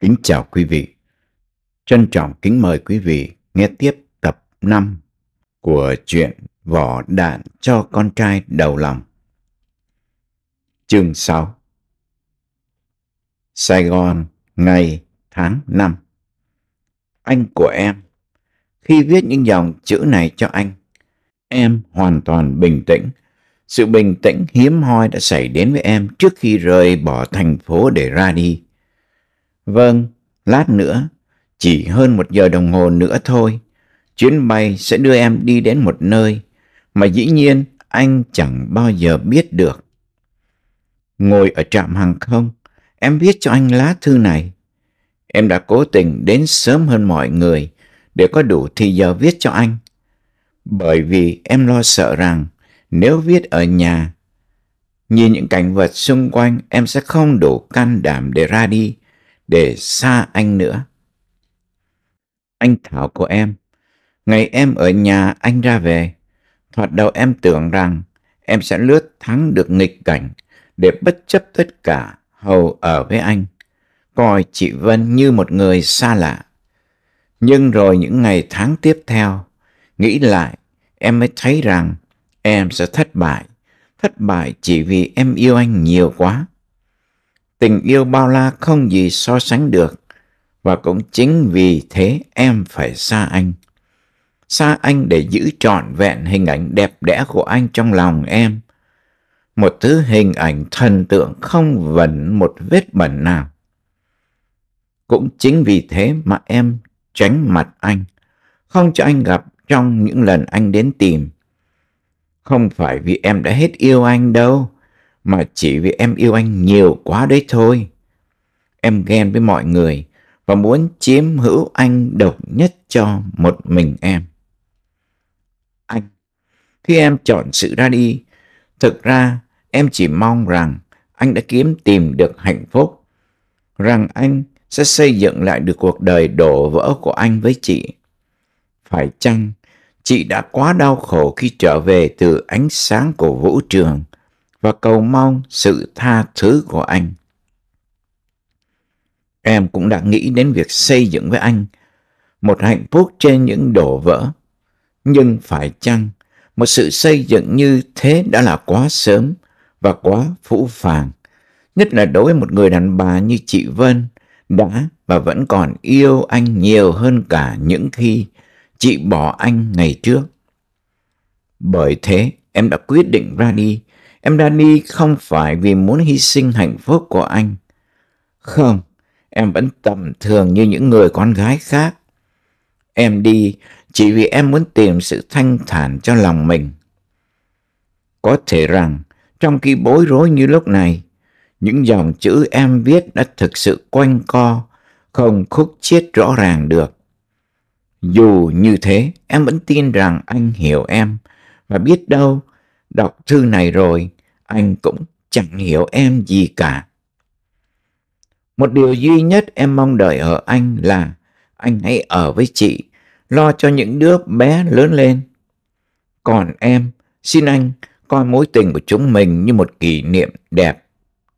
Kính chào quý vị. Trân trọng kính mời quý vị nghe tiếp tập 5 của truyện Vỏ đạn cho con trai đầu lòng. Chương 6 Sài Gòn ngày tháng 5 Anh của em Khi viết những dòng chữ này cho anh, em hoàn toàn bình tĩnh. Sự bình tĩnh hiếm hoi đã xảy đến với em trước khi rời bỏ thành phố để ra đi Vâng, lát nữa, chỉ hơn một giờ đồng hồ nữa thôi, chuyến bay sẽ đưa em đi đến một nơi mà dĩ nhiên anh chẳng bao giờ biết được. Ngồi ở trạm hàng không, em viết cho anh lá thư này. Em đã cố tình đến sớm hơn mọi người để có đủ thì giờ viết cho anh. Bởi vì em lo sợ rằng nếu viết ở nhà, nhìn những cảnh vật xung quanh em sẽ không đủ can đảm để ra đi để xa anh nữa. Anh Thảo của em, ngày em ở nhà anh ra về, thoạt đầu em tưởng rằng em sẽ lướt thắng được nghịch cảnh để bất chấp tất cả hầu ở với anh, coi chị Vân như một người xa lạ. Nhưng rồi những ngày tháng tiếp theo, nghĩ lại em mới thấy rằng em sẽ thất bại, thất bại chỉ vì em yêu anh nhiều quá tình yêu bao la không gì so sánh được và cũng chính vì thế em phải xa anh xa anh để giữ trọn vẹn hình ảnh đẹp đẽ của anh trong lòng em một thứ hình ảnh thần tượng không vẩn một vết bẩn nào cũng chính vì thế mà em tránh mặt anh không cho anh gặp trong những lần anh đến tìm không phải vì em đã hết yêu anh đâu mà chỉ vì em yêu anh nhiều quá đấy thôi. Em ghen với mọi người và muốn chiếm hữu anh độc nhất cho một mình em. Anh, khi em chọn sự ra đi, thực ra em chỉ mong rằng anh đã kiếm tìm được hạnh phúc, rằng anh sẽ xây dựng lại được cuộc đời đổ vỡ của anh với chị. Phải chăng chị đã quá đau khổ khi trở về từ ánh sáng của vũ trường và cầu mong sự tha thứ của anh. Em cũng đã nghĩ đến việc xây dựng với anh một hạnh phúc trên những đổ vỡ. Nhưng phải chăng một sự xây dựng như thế đã là quá sớm và quá phũ phàng, nhất là đối với một người đàn bà như chị Vân đã và vẫn còn yêu anh nhiều hơn cả những khi chị bỏ anh ngày trước. Bởi thế, em đã quyết định ra đi Em ra đi không phải vì muốn hy sinh hạnh phúc của anh. Không, em vẫn tầm thường như những người con gái khác. Em đi chỉ vì em muốn tìm sự thanh thản cho lòng mình. Có thể rằng, trong khi bối rối như lúc này, những dòng chữ em viết đã thực sự quanh co, không khúc chiết rõ ràng được. Dù như thế, em vẫn tin rằng anh hiểu em và biết đâu, đọc thư này rồi, anh cũng chẳng hiểu em gì cả. Một điều duy nhất em mong đợi ở anh là anh hãy ở với chị, lo cho những đứa bé lớn lên. Còn em, xin anh coi mối tình của chúng mình như một kỷ niệm đẹp,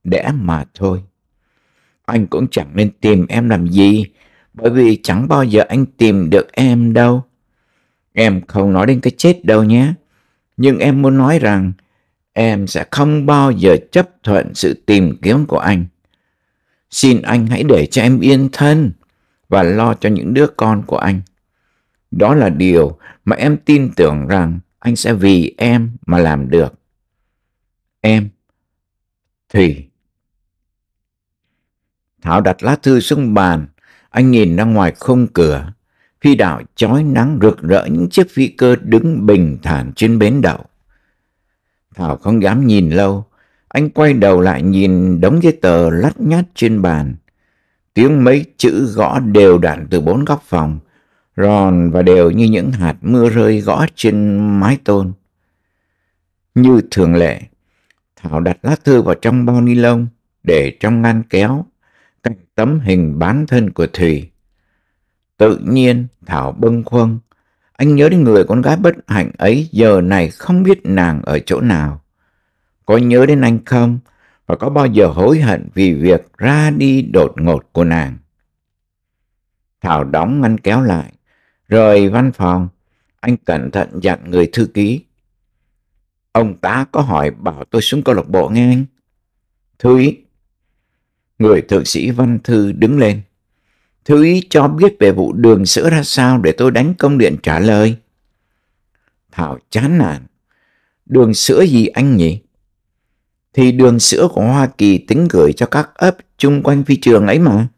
đẽ mà thôi. Anh cũng chẳng nên tìm em làm gì, bởi vì chẳng bao giờ anh tìm được em đâu. Em không nói đến cái chết đâu nhé, nhưng em muốn nói rằng em sẽ không bao giờ chấp thuận sự tìm kiếm của anh. Xin anh hãy để cho em yên thân và lo cho những đứa con của anh. Đó là điều mà em tin tưởng rằng anh sẽ vì em mà làm được. Em, Thủy. Thảo đặt lá thư xuống bàn, anh nhìn ra ngoài khung cửa. Phi đạo chói nắng rực rỡ những chiếc phi cơ đứng bình thản trên bến đậu. Thảo không dám nhìn lâu. Anh quay đầu lại nhìn đống giấy tờ lắt nhát trên bàn. Tiếng mấy chữ gõ đều đặn từ bốn góc phòng, ròn và đều như những hạt mưa rơi gõ trên mái tôn. Như thường lệ, Thảo đặt lá thư vào trong bao ni lông để trong ngăn kéo cạnh tấm hình bán thân của Thùy. Tự nhiên Thảo bâng khuâng anh nhớ đến người con gái bất hạnh ấy giờ này không biết nàng ở chỗ nào. Có nhớ đến anh không? Và có bao giờ hối hận vì việc ra đi đột ngột của nàng? Thảo đóng ngăn kéo lại. Rời văn phòng, anh cẩn thận dặn người thư ký. Ông tá có hỏi bảo tôi xuống câu lạc bộ nghe anh. Thư ý. Người thượng sĩ văn thư đứng lên. Thiếu ý cho biết về vụ đường sữa ra sao để tôi đánh công điện trả lời. Thảo chán nản. Đường sữa gì anh nhỉ? Thì đường sữa của Hoa Kỳ tính gửi cho các ấp chung quanh phi trường ấy mà.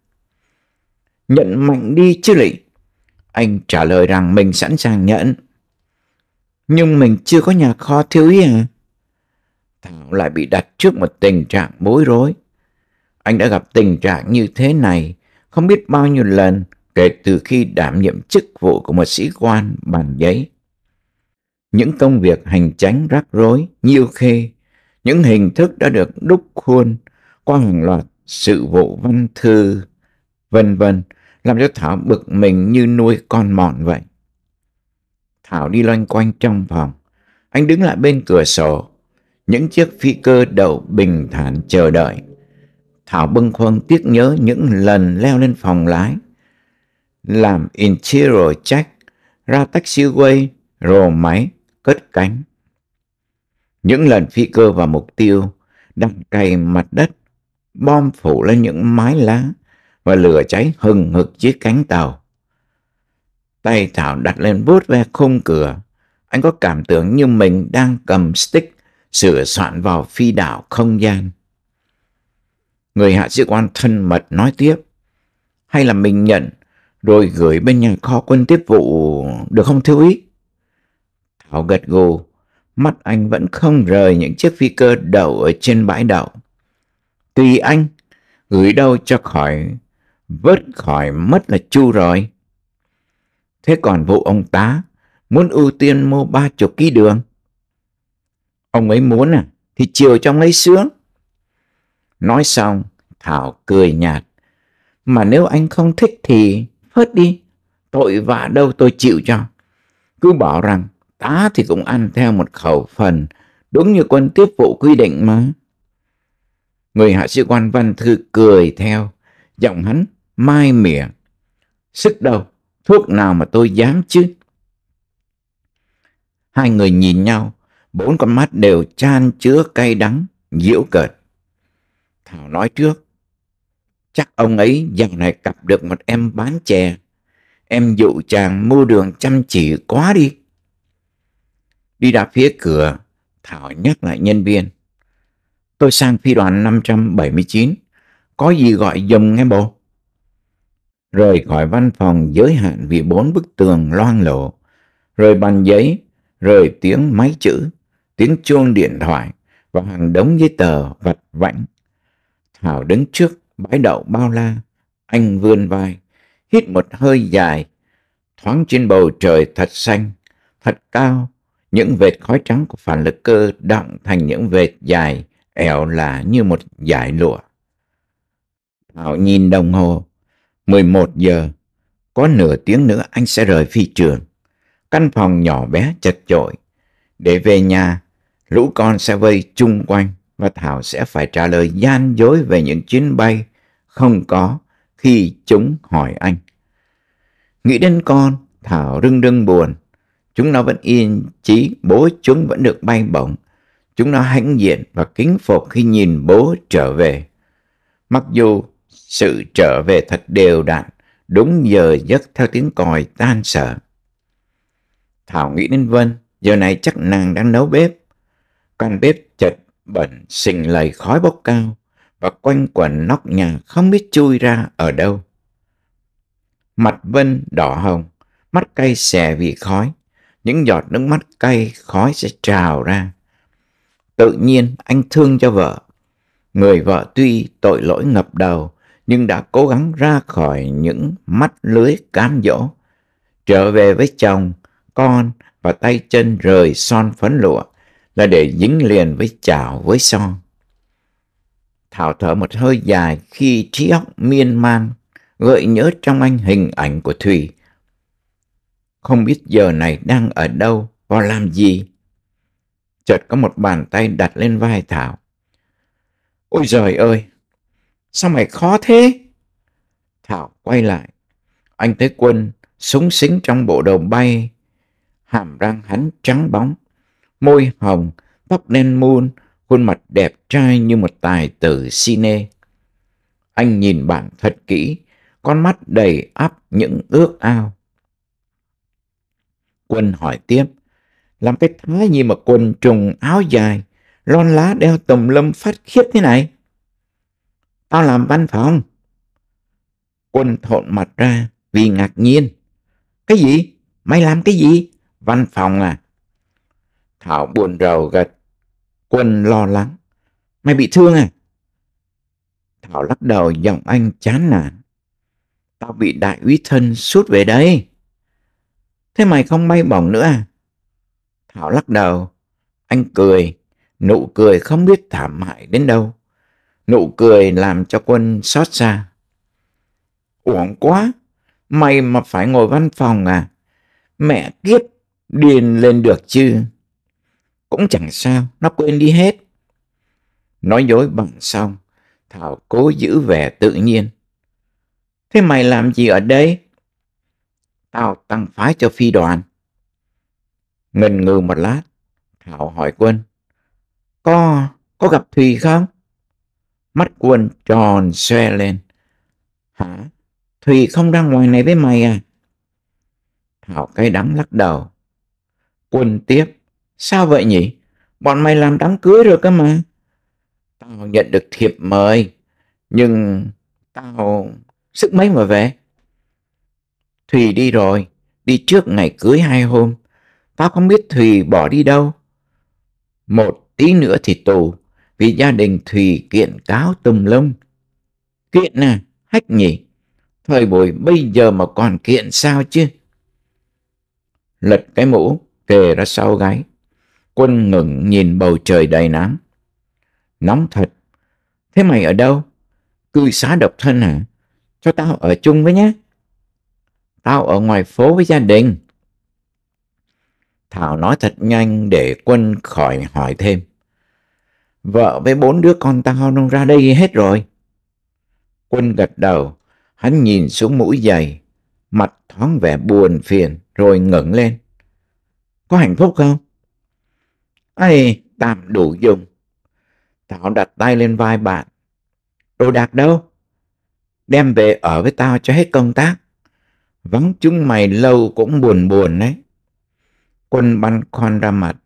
Nhận mạnh đi chứ lị. Anh trả lời rằng mình sẵn sàng nhận. Nhưng mình chưa có nhà kho thiếu ý à? Thảo lại bị đặt trước một tình trạng bối rối. Anh đã gặp tình trạng như thế này không biết bao nhiêu lần kể từ khi đảm nhiệm chức vụ của một sĩ quan bằng giấy. Những công việc hành tránh rắc rối, nhiều khi những hình thức đã được đúc khuôn qua hàng loạt sự vụ văn thư, vân vân, làm cho Thảo bực mình như nuôi con mọn vậy. Thảo đi loanh quanh trong phòng, anh đứng lại bên cửa sổ, những chiếc phi cơ đậu bình thản chờ đợi. Thảo bâng khuâng tiếc nhớ những lần leo lên phòng lái, làm interior check, ra taxiway, rồ máy, cất cánh. Những lần phi cơ vào mục tiêu, đặt cày mặt đất, bom phủ lên những mái lá và lửa cháy hừng hực dưới cánh tàu. Tay Thảo đặt lên bút ve khung cửa, anh có cảm tưởng như mình đang cầm stick sửa soạn vào phi đảo không gian. Người hạ sĩ quan thân mật nói tiếp. Hay là mình nhận rồi gửi bên nhà kho quân tiếp vụ được không thiếu ý? Thảo gật gù, mắt anh vẫn không rời những chiếc phi cơ đậu ở trên bãi đậu. Tùy anh, gửi đâu cho khỏi, vớt khỏi mất là chu rồi. Thế còn vụ ông tá, muốn ưu tiên mua ba chục ký đường. Ông ấy muốn à, thì chiều cho ông ấy sướng. Nói xong, Thảo cười nhạt. Mà nếu anh không thích thì phớt đi, tội vạ đâu tôi chịu cho. Cứ bảo rằng tá thì cũng ăn theo một khẩu phần, đúng như quân tiếp vụ quy định mà. Người hạ sĩ quan văn thư cười theo, giọng hắn mai miệng Sức đâu, thuốc nào mà tôi dám chứ? Hai người nhìn nhau, bốn con mắt đều chan chứa cay đắng, nhiễu cợt. Thảo nói trước. Chắc ông ấy dạo này cặp được một em bán chè. Em dụ chàng mua đường chăm chỉ quá đi. Đi ra phía cửa, Thảo nhắc lại nhân viên. Tôi sang phi đoàn 579, có gì gọi dùm nghe bộ Rời khỏi văn phòng giới hạn vì bốn bức tường loang lộ rời bàn giấy, rời tiếng máy chữ, tiếng chuông điện thoại và hàng đống giấy tờ vặt vãnh Hào đứng trước bãi đậu bao la, anh vươn vai, hít một hơi dài, thoáng trên bầu trời thật xanh, thật cao, những vệt khói trắng của phản lực cơ đọng thành những vệt dài, ẻo là như một dải lụa. Hảo nhìn đồng hồ, 11 giờ, có nửa tiếng nữa anh sẽ rời phi trường. Căn phòng nhỏ bé chật chội, để về nhà, lũ con sẽ vây chung quanh và Thảo sẽ phải trả lời gian dối về những chuyến bay không có khi chúng hỏi anh. Nghĩ đến con, Thảo rưng rưng buồn. Chúng nó vẫn yên chí bố chúng vẫn được bay bổng. Chúng nó hãnh diện và kính phục khi nhìn bố trở về. Mặc dù sự trở về thật đều đặn, đúng giờ giấc theo tiếng còi tan sở. Thảo nghĩ đến Vân, giờ này chắc nàng đang nấu bếp. Căn bếp bẩn sình lầy khói bốc cao và quanh quẩn nóc nhà không biết chui ra ở đâu. Mặt Vân đỏ hồng, mắt cay xè vì khói, những giọt nước mắt cay khói sẽ trào ra. Tự nhiên anh thương cho vợ. Người vợ tuy tội lỗi ngập đầu nhưng đã cố gắng ra khỏi những mắt lưới cám dỗ, trở về với chồng, con và tay chân rời son phấn lụa là để dính liền với chảo với son. Thảo thở một hơi dài khi trí óc miên man, gợi nhớ trong anh hình ảnh của Thùy. Không biết giờ này đang ở đâu và làm gì. Chợt có một bàn tay đặt lên vai Thảo. Ôi trời ơi, sao mày khó thế? Thảo quay lại. Anh thấy quân súng xính trong bộ đồ bay, hàm răng hắn trắng bóng môi hồng, tóc đen muôn, khuôn mặt đẹp trai như một tài tử cine. Anh nhìn bạn thật kỹ, con mắt đầy ắp những ước ao. Quân hỏi tiếp, làm cái thái gì mà quần trùng áo dài, lon lá đeo tùm lâm phát khiếp thế này? Tao làm văn phòng. Quân thộn mặt ra vì ngạc nhiên. Cái gì? Mày làm cái gì? Văn phòng à? Thảo buồn rầu gật. Quân lo lắng. Mày bị thương à? Thảo lắc đầu giọng anh chán nản. Tao bị đại úy thân suốt về đây. Thế mày không bay bổng nữa à? Thảo lắc đầu. Anh cười. Nụ cười không biết thảm hại đến đâu. Nụ cười làm cho quân xót xa. Uổng quá. Mày mà phải ngồi văn phòng à? Mẹ kiếp điên lên được chứ. Cũng chẳng sao, nó quên đi hết. Nói dối bằng xong, Thảo cố giữ vẻ tự nhiên. Thế mày làm gì ở đây? Tao tăng phái cho phi đoàn. Ngần ngừ một lát, Thảo hỏi quân. Có, có gặp Thùy không? Mắt quân tròn xoe lên. Hả? Thùy không ra ngoài này với mày à? Thảo cay đắng lắc đầu. Quân tiếp. Sao vậy nhỉ? Bọn mày làm đám cưới rồi cơ mà. Tao nhận được thiệp mời, nhưng tao sức mấy mà về. Thùy đi rồi, đi trước ngày cưới hai hôm. Tao không biết Thùy bỏ đi đâu. Một tí nữa thì tù, vì gia đình Thùy kiện cáo tùm lum. Kiện à, hách nhỉ? Thời buổi bây giờ mà còn kiện sao chứ? Lật cái mũ, kề ra sau gáy. Quân ngừng nhìn bầu trời đầy nắng. Nóng thật. Thế mày ở đâu? Cư xá độc thân à? Cho tao ở chung với nhé. Tao ở ngoài phố với gia đình. Thảo nói thật nhanh để Quân khỏi hỏi thêm. Vợ với bốn đứa con tao nó ra đây hết rồi. Quân gật đầu, hắn nhìn xuống mũi giày, mặt thoáng vẻ buồn phiền rồi ngẩng lên. Có hạnh phúc không? ai tạm đủ dùng. Thảo đặt tay lên vai bạn. Đồ đạc đâu? Đem về ở với tao cho hết công tác. Vắng chúng mày lâu cũng buồn buồn đấy. Quân băn khoăn ra mặt.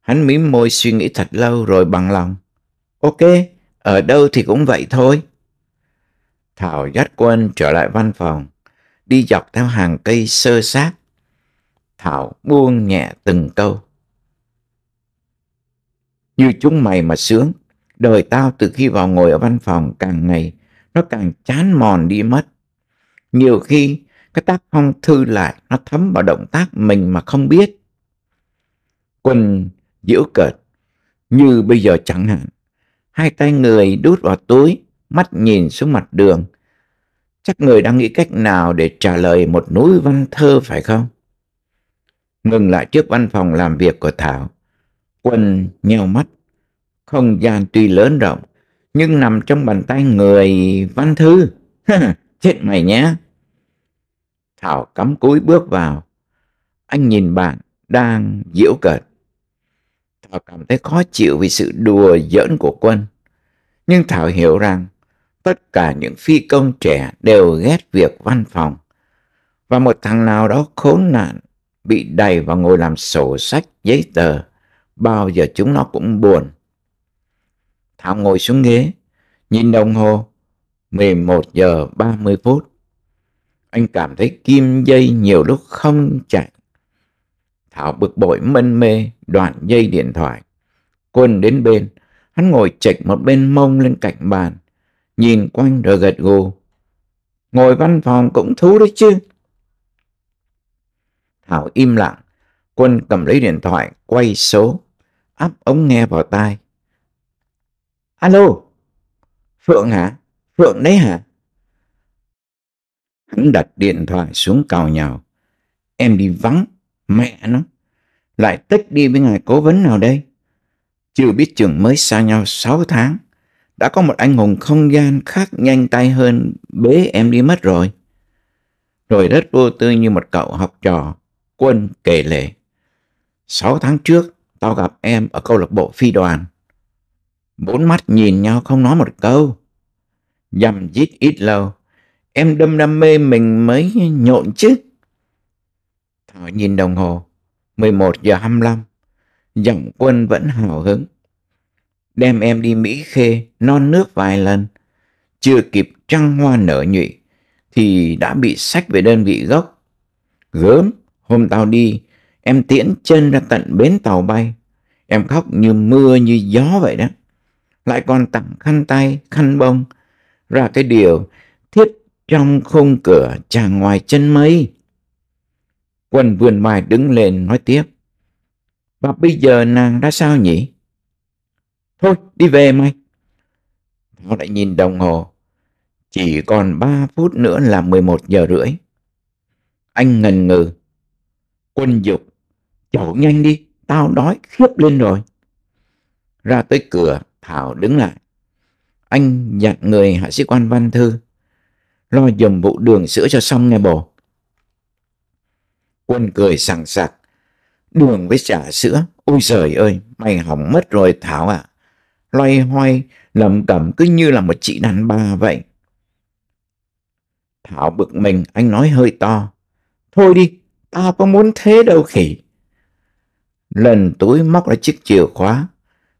Hắn mím môi suy nghĩ thật lâu rồi bằng lòng. Ok, ở đâu thì cũng vậy thôi. Thảo dắt quân trở lại văn phòng, đi dọc theo hàng cây sơ sát. Thảo buông nhẹ từng câu. Như chúng mày mà sướng, đời tao từ khi vào ngồi ở văn phòng càng ngày nó càng chán mòn đi mất. Nhiều khi cái tác phong thư lại nó thấm vào động tác mình mà không biết. Quân giễu cợt, như bây giờ chẳng hạn, hai tay người đút vào túi, mắt nhìn xuống mặt đường. Chắc người đang nghĩ cách nào để trả lời một núi văn thơ phải không? Ngừng lại trước văn phòng làm việc của Thảo, quân nheo mắt. Không gian tuy lớn rộng, nhưng nằm trong bàn tay người văn thư. Chết mày nhé. Thảo cắm cúi bước vào. Anh nhìn bạn đang giễu cợt. Thảo cảm thấy khó chịu vì sự đùa giỡn của quân. Nhưng Thảo hiểu rằng tất cả những phi công trẻ đều ghét việc văn phòng. Và một thằng nào đó khốn nạn bị đầy vào ngồi làm sổ sách giấy tờ bao giờ chúng nó cũng buồn. Thảo ngồi xuống ghế, nhìn đồng hồ, 11 giờ 30 phút. Anh cảm thấy kim dây nhiều lúc không chạy. Thảo bực bội mân mê đoạn dây điện thoại. Quân đến bên, hắn ngồi chệch một bên mông lên cạnh bàn, nhìn quanh rồi gật gù. Ngồi văn phòng cũng thú đấy chứ. Thảo im lặng, Quân cầm lấy điện thoại quay số áp ống nghe vào tai. Alo, Phượng hả? Phượng đấy hả? Hắn đặt điện thoại xuống cào nhào. Em đi vắng, mẹ nó. Lại tích đi với ngài cố vấn nào đây? Chưa biết chừng mới xa nhau 6 tháng. Đã có một anh hùng không gian khác nhanh tay hơn bế em đi mất rồi. Rồi rất vô tư như một cậu học trò, quân kể lệ. 6 tháng trước, tao gặp em ở câu lạc bộ phi đoàn. Bốn mắt nhìn nhau không nói một câu. Dầm dít ít lâu, em đâm đam mê mình mới nhộn chứ. Thảo nhìn đồng hồ, 11 giờ 25, giọng quân vẫn hào hứng. Đem em đi Mỹ Khê, non nước vài lần, chưa kịp trăng hoa nở nhụy, thì đã bị sách về đơn vị gốc. Gớm, hôm tao đi, Em tiễn chân ra tận bến tàu bay. Em khóc như mưa như gió vậy đó. Lại còn tặng khăn tay, khăn bông. Ra cái điều thiết trong khung cửa chàng ngoài chân mây. Quân vườn bài đứng lên nói tiếp. Và bây giờ nàng đã sao nhỉ? Thôi đi về mày. Thảo lại nhìn đồng hồ. Chỉ còn ba phút nữa là mười một giờ rưỡi. Anh ngần ngừ. Quân dục chậu nhanh đi, tao đói khiếp lên rồi. Ra tới cửa, Thảo đứng lại. Anh dặn người hạ sĩ quan Văn Thư, lo dùm vụ đường sữa cho xong nghe bồ. Quân cười sảng sặc, đường với chả sữa, ôi trời ơi, mày hỏng mất rồi Thảo ạ. À. Loay hoay, lầm cẩm cứ như là một chị đàn bà vậy. Thảo bực mình, anh nói hơi to. Thôi đi, tao có muốn thế đâu khỉ lần túi móc ra chiếc chìa khóa,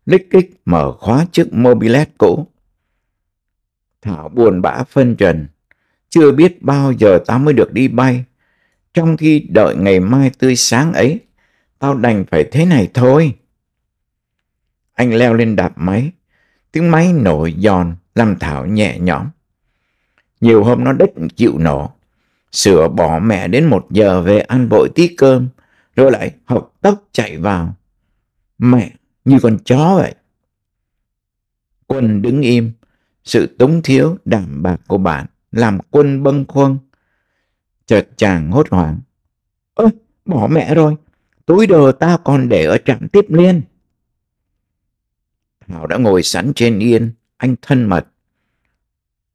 lích kích mở khóa chiếc mobilet cũ. Thảo buồn bã phân trần, chưa biết bao giờ tao mới được đi bay. Trong khi đợi ngày mai tươi sáng ấy, tao đành phải thế này thôi. Anh leo lên đạp máy, tiếng máy nổi giòn làm Thảo nhẹ nhõm. Nhiều hôm nó đích chịu nổ, sửa bỏ mẹ đến một giờ về ăn bội tí cơm, rồi lại học tốc chạy vào. Mẹ, như con chó vậy. Quân đứng im, sự túng thiếu đảm bạc của bạn làm quân bâng khuâng. Chợt chàng hốt hoảng. ơi bỏ mẹ rồi, túi đồ tao còn để ở trạm tiếp liên. Thảo đã ngồi sẵn trên yên, anh thân mật.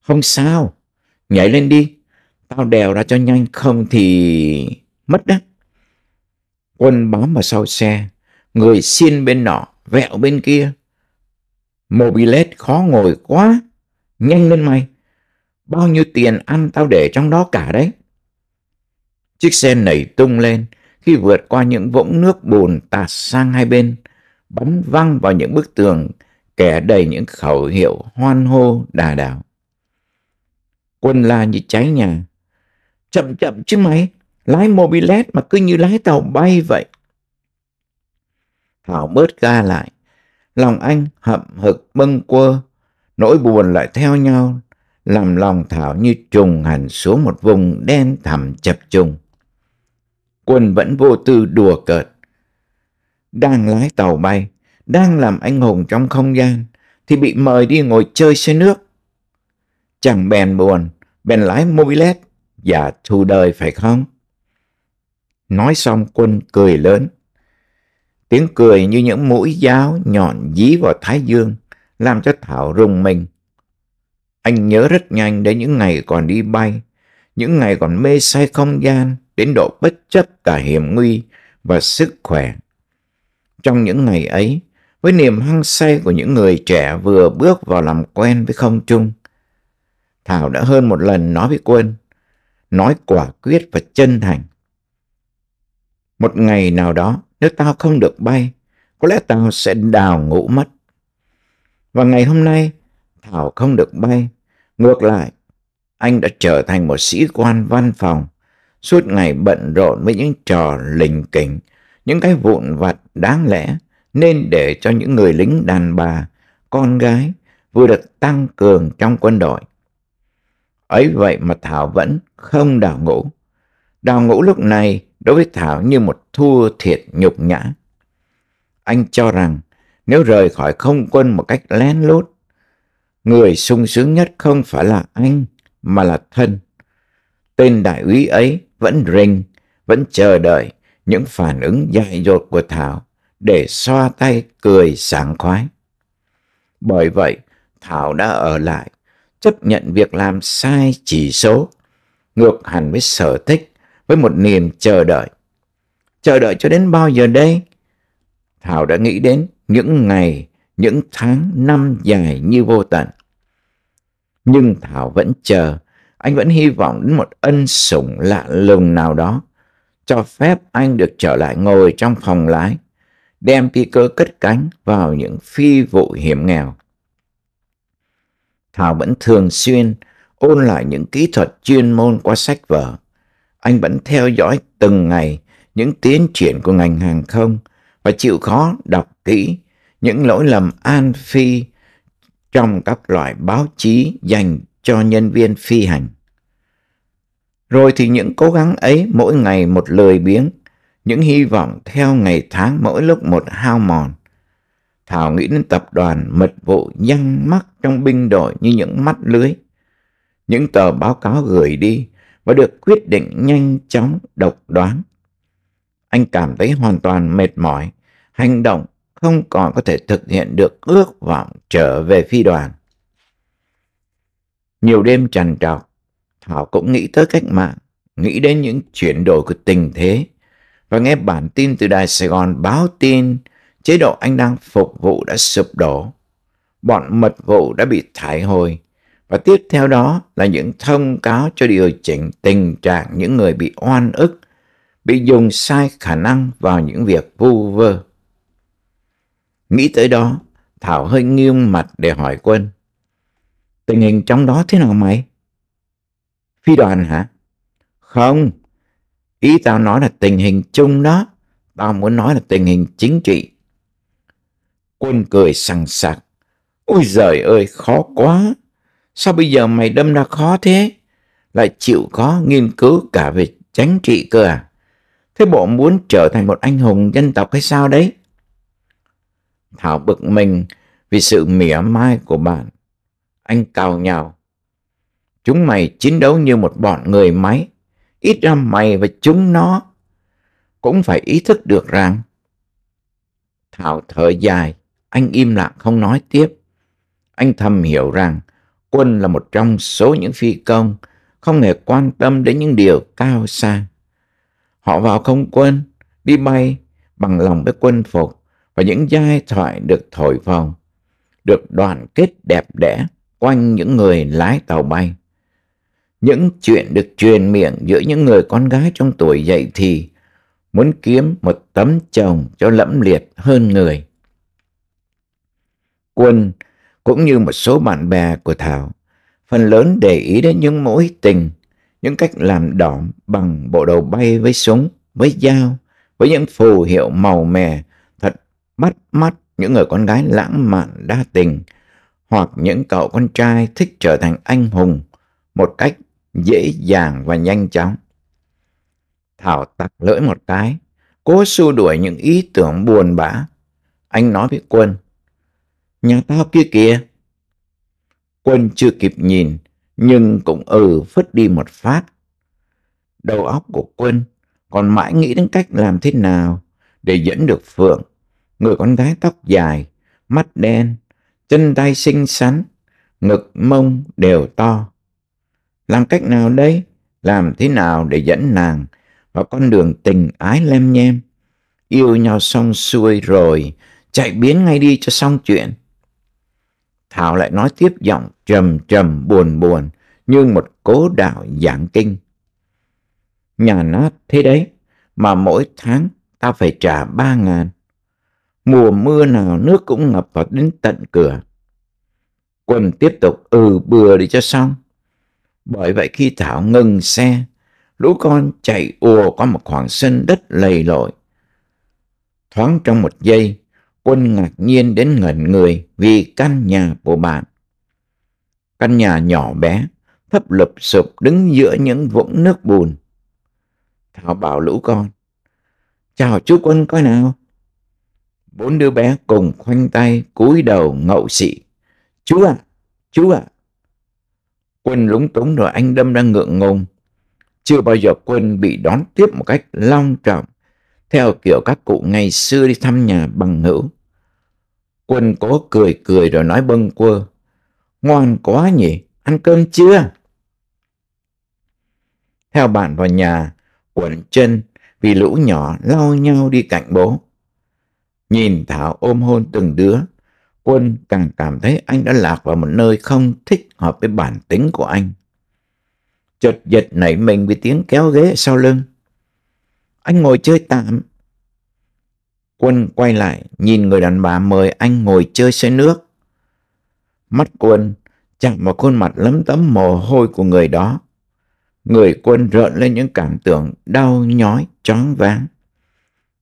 Không sao, nhảy lên đi, tao đèo ra cho nhanh không thì mất đấy. Quân bám vào sau xe, người xiên bên nọ, vẹo bên kia. Mobilet khó ngồi quá, nhanh lên mày. Bao nhiêu tiền ăn tao để trong đó cả đấy. Chiếc xe nảy tung lên khi vượt qua những vũng nước bùn tạt sang hai bên, bắn văng vào những bức tường kẻ đầy những khẩu hiệu hoan hô đà đảo. Quân la như cháy nhà. Chậm chậm chứ mày, lái mobilet mà cứ như lái tàu bay vậy. Thảo bớt ga lại, lòng anh hậm hực bâng quơ, nỗi buồn lại theo nhau, làm lòng Thảo như trùng hẳn xuống một vùng đen thẳm chập trùng. Quân vẫn vô tư đùa cợt, đang lái tàu bay, đang làm anh hùng trong không gian, thì bị mời đi ngồi chơi xe nước. Chẳng bèn buồn, bèn lái mobilet, và dạ, thù đời phải không? Nói xong quân cười lớn. Tiếng cười như những mũi giáo nhọn dí vào thái dương, làm cho Thảo rùng mình. Anh nhớ rất nhanh đến những ngày còn đi bay, những ngày còn mê say không gian, đến độ bất chấp cả hiểm nguy và sức khỏe. Trong những ngày ấy, với niềm hăng say của những người trẻ vừa bước vào làm quen với không trung, Thảo đã hơn một lần nói với Quân, nói quả quyết và chân thành. Một ngày nào đó, nếu tao không được bay, có lẽ tao sẽ đào ngủ mất. Và ngày hôm nay, Thảo không được bay. Ngược lại, anh đã trở thành một sĩ quan văn phòng, suốt ngày bận rộn với những trò lình kỉnh, những cái vụn vặt đáng lẽ nên để cho những người lính đàn bà, con gái vừa được tăng cường trong quân đội. Ấy vậy mà Thảo vẫn không đào ngủ Đào ngủ lúc này đối với Thảo như một thua thiệt nhục nhã. Anh cho rằng nếu rời khỏi không quân một cách lén lút, người sung sướng nhất không phải là anh mà là thân. Tên đại úy ấy vẫn rình, vẫn chờ đợi những phản ứng dại dột của Thảo để xoa tay cười sảng khoái. Bởi vậy, Thảo đã ở lại, chấp nhận việc làm sai chỉ số, ngược hẳn với sở thích với một niềm chờ đợi. Chờ đợi cho đến bao giờ đây? Thảo đã nghĩ đến những ngày, những tháng năm dài như vô tận. Nhưng Thảo vẫn chờ, anh vẫn hy vọng đến một ân sủng lạ lùng nào đó, cho phép anh được trở lại ngồi trong phòng lái, đem cơ cất cánh vào những phi vụ hiểm nghèo. Thảo vẫn thường xuyên ôn lại những kỹ thuật chuyên môn qua sách vở, anh vẫn theo dõi từng ngày những tiến triển của ngành hàng không và chịu khó đọc kỹ những lỗi lầm an phi trong các loại báo chí dành cho nhân viên phi hành. Rồi thì những cố gắng ấy mỗi ngày một lời biếng, những hy vọng theo ngày tháng mỗi lúc một hao mòn. Thảo nghĩ đến tập đoàn mật vụ nhăn mắt trong binh đội như những mắt lưới. Những tờ báo cáo gửi đi, và được quyết định nhanh chóng độc đoán. Anh cảm thấy hoàn toàn mệt mỏi, hành động không còn có thể thực hiện được ước vọng trở về phi đoàn. Nhiều đêm trằn trọc, Thảo cũng nghĩ tới cách mạng, nghĩ đến những chuyển đổi của tình thế và nghe bản tin từ Đài Sài Gòn báo tin chế độ anh đang phục vụ đã sụp đổ. Bọn mật vụ đã bị thải hồi, và tiếp theo đó là những thông cáo cho điều chỉnh tình trạng những người bị oan ức, bị dùng sai khả năng vào những việc vu vơ. Nghĩ tới đó, Thảo hơi nghiêng mặt để hỏi quân. Tình hình trong đó thế nào mày? Phi đoàn hả? Không, ý tao nói là tình hình chung đó. Tao muốn nói là tình hình chính trị. Quân cười sằng sặc. Ôi giời ơi, khó quá. Sao bây giờ mày đâm ra khó thế? Lại chịu khó nghiên cứu cả về chánh trị cơ à? Thế bộ muốn trở thành một anh hùng dân tộc hay sao đấy? Thảo bực mình vì sự mỉa mai của bạn. Anh cào nhào. Chúng mày chiến đấu như một bọn người máy. Ít ra mày và chúng nó cũng phải ý thức được rằng Thảo thở dài, anh im lặng không nói tiếp. Anh thầm hiểu rằng Quân là một trong số những phi công không hề quan tâm đến những điều cao sang. Họ vào không quân, đi bay bằng lòng với quân phục và những giai thoại được thổi phồng, được đoàn kết đẹp đẽ quanh những người lái tàu bay. Những chuyện được truyền miệng giữa những người con gái trong tuổi dậy thì muốn kiếm một tấm chồng cho lẫm liệt hơn người. Quân cũng như một số bạn bè của Thảo, phần lớn để ý đến những mối tình, những cách làm đỏm bằng bộ đầu bay với súng, với dao, với những phù hiệu màu mè thật bắt mắt những người con gái lãng mạn đa tình hoặc những cậu con trai thích trở thành anh hùng một cách dễ dàng và nhanh chóng. Thảo tặc lưỡi một cái, cố xua đuổi những ý tưởng buồn bã. Anh nói với Quân, Nhà tao kia kìa. Quân chưa kịp nhìn, nhưng cũng ừ phất đi một phát. Đầu óc của Quân còn mãi nghĩ đến cách làm thế nào để dẫn được Phượng, người con gái tóc dài, mắt đen, chân tay xinh xắn, ngực mông đều to. Làm cách nào đây? Làm thế nào để dẫn nàng vào con đường tình ái lem nhem? Yêu nhau xong xuôi rồi, chạy biến ngay đi cho xong chuyện. Thảo lại nói tiếp giọng trầm trầm buồn buồn như một cố đạo giảng kinh. Nhà nó thế đấy, mà mỗi tháng ta phải trả ba ngàn. Mùa mưa nào nước cũng ngập vào đến tận cửa. Quân tiếp tục ừ bừa đi cho xong. Bởi vậy khi Thảo ngừng xe, lũ con chạy ùa qua một khoảng sân đất lầy lội. Thoáng trong một giây, Quân ngạc nhiên đến ngẩn người vì căn nhà của bạn. Căn nhà nhỏ bé, thấp lụp sụp đứng giữa những vũng nước bùn. Thảo bảo lũ con. Chào chú quân coi nào. Bốn đứa bé cùng khoanh tay cúi đầu ngậu xị. Chú ạ, à, chú ạ. À. Quân lúng túng rồi anh đâm ra ngượng ngùng. Chưa bao giờ quân bị đón tiếp một cách long trọng theo kiểu các cụ ngày xưa đi thăm nhà bằng hữu. Quân cố cười cười rồi nói bâng quơ. Ngon quá nhỉ, ăn cơm chưa? Theo bạn vào nhà, quẩn chân vì lũ nhỏ lau nhau đi cạnh bố. Nhìn Thảo ôm hôn từng đứa, Quân càng cảm thấy anh đã lạc vào một nơi không thích hợp với bản tính của anh. Chợt giật nảy mình vì tiếng kéo ghế sau lưng anh ngồi chơi tạm. Quân quay lại nhìn người đàn bà mời anh ngồi chơi xe nước. Mắt Quân chạm vào khuôn mặt lấm tấm mồ hôi của người đó. Người Quân rợn lên những cảm tưởng đau nhói, chóng váng.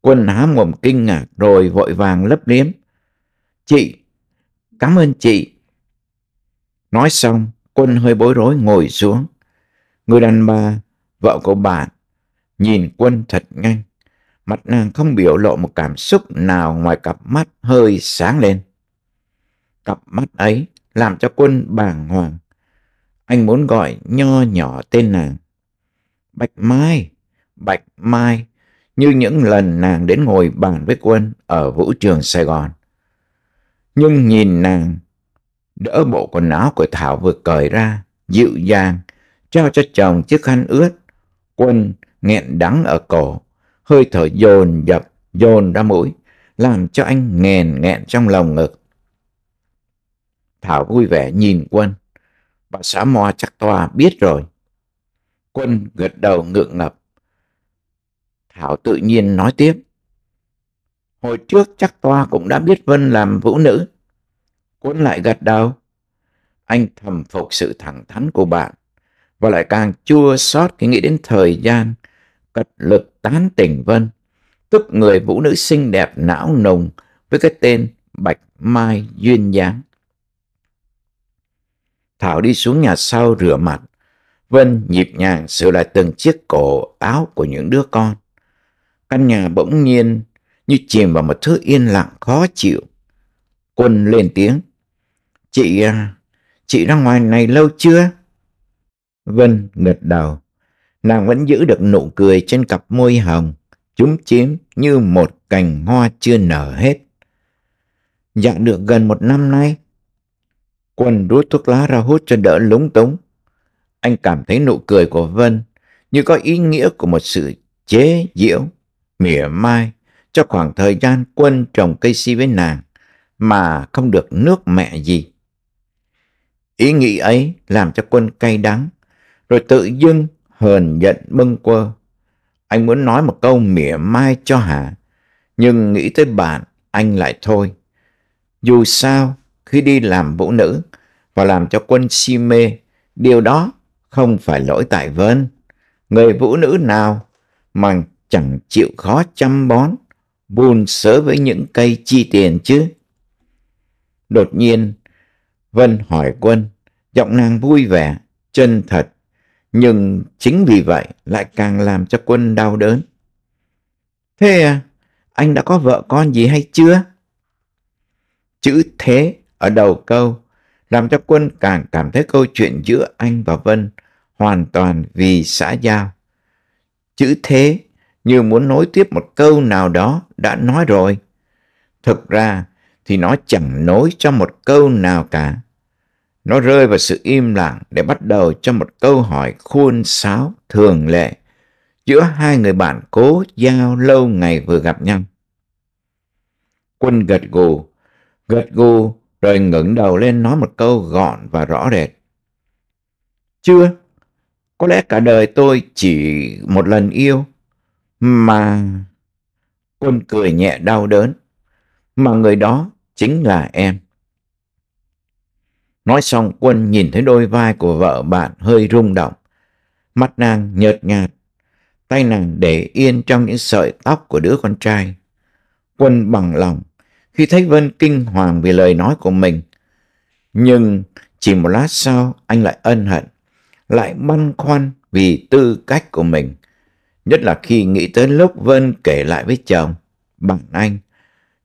Quân há mồm kinh ngạc rồi vội vàng lấp liếm. Chị, cảm ơn chị. Nói xong, Quân hơi bối rối ngồi xuống. Người đàn bà, vợ của bạn, nhìn quân thật nhanh. Mặt nàng không biểu lộ một cảm xúc nào ngoài cặp mắt hơi sáng lên. Cặp mắt ấy làm cho quân bàng hoàng. Anh muốn gọi nho nhỏ tên nàng. Bạch Mai, Bạch Mai, như những lần nàng đến ngồi bàn với quân ở vũ trường Sài Gòn. Nhưng nhìn nàng đỡ bộ quần áo của Thảo vừa cởi ra, dịu dàng, trao cho chồng chiếc khăn ướt. Quân nghẹn đắng ở cổ, hơi thở dồn dập, dồn ra mũi, làm cho anh nghèn nghẹn trong lòng ngực. Thảo vui vẻ nhìn Quân, bà xã Mo chắc toa biết rồi. Quân gật đầu ngượng ngập. Thảo tự nhiên nói tiếp. Hồi trước chắc toa cũng đã biết Vân làm vũ nữ. Quân lại gật đầu. Anh thầm phục sự thẳng thắn của bạn và lại càng chua xót khi nghĩ đến thời gian cật lực tán tỉnh vân, tức người vũ nữ xinh đẹp não nồng với cái tên Bạch Mai Duyên dáng. Thảo đi xuống nhà sau rửa mặt. Vân nhịp nhàng sửa lại từng chiếc cổ áo của những đứa con. Căn nhà bỗng nhiên như chìm vào một thứ yên lặng khó chịu. Quân lên tiếng. Chị, à, chị ra ngoài này lâu chưa? Vân gật đầu nàng vẫn giữ được nụ cười trên cặp môi hồng, chúng chiếm như một cành hoa chưa nở hết. Dạng được gần một năm nay, Quân rút thuốc lá ra hút cho đỡ lúng túng. Anh cảm thấy nụ cười của Vân như có ý nghĩa của một sự chế diễu mỉa mai cho khoảng thời gian Quân trồng cây si với nàng mà không được nước mẹ gì. Ý nghĩ ấy làm cho Quân cay đắng, rồi tự dưng hờn giận bâng quơ. Anh muốn nói một câu mỉa mai cho Hà, nhưng nghĩ tới bạn, anh lại thôi. Dù sao, khi đi làm vũ nữ và làm cho quân si mê, điều đó không phải lỗi tại Vân. Người vũ nữ nào mà chẳng chịu khó chăm bón, buồn sớ với những cây chi tiền chứ. Đột nhiên, Vân hỏi quân, giọng nàng vui vẻ, chân thật nhưng chính vì vậy lại càng làm cho quân đau đớn. Thế à, anh đã có vợ con gì hay chưa? Chữ thế ở đầu câu làm cho quân càng cảm thấy câu chuyện giữa anh và Vân hoàn toàn vì xã giao. Chữ thế như muốn nối tiếp một câu nào đó đã nói rồi. Thực ra thì nó chẳng nối cho một câu nào cả. Nó rơi vào sự im lặng để bắt đầu cho một câu hỏi khuôn sáo thường lệ giữa hai người bạn cố giao lâu ngày vừa gặp nhau. Quân gật gù, gật gù rồi ngẩng đầu lên nói một câu gọn và rõ rệt. Chưa, có lẽ cả đời tôi chỉ một lần yêu mà quân cười nhẹ đau đớn mà người đó chính là em. Nói xong quân nhìn thấy đôi vai của vợ bạn hơi rung động. Mắt nàng nhợt nhạt, tay nàng để yên trong những sợi tóc của đứa con trai. Quân bằng lòng khi thấy Vân kinh hoàng vì lời nói của mình. Nhưng chỉ một lát sau anh lại ân hận, lại băn khoăn vì tư cách của mình. Nhất là khi nghĩ tới lúc Vân kể lại với chồng, bạn anh,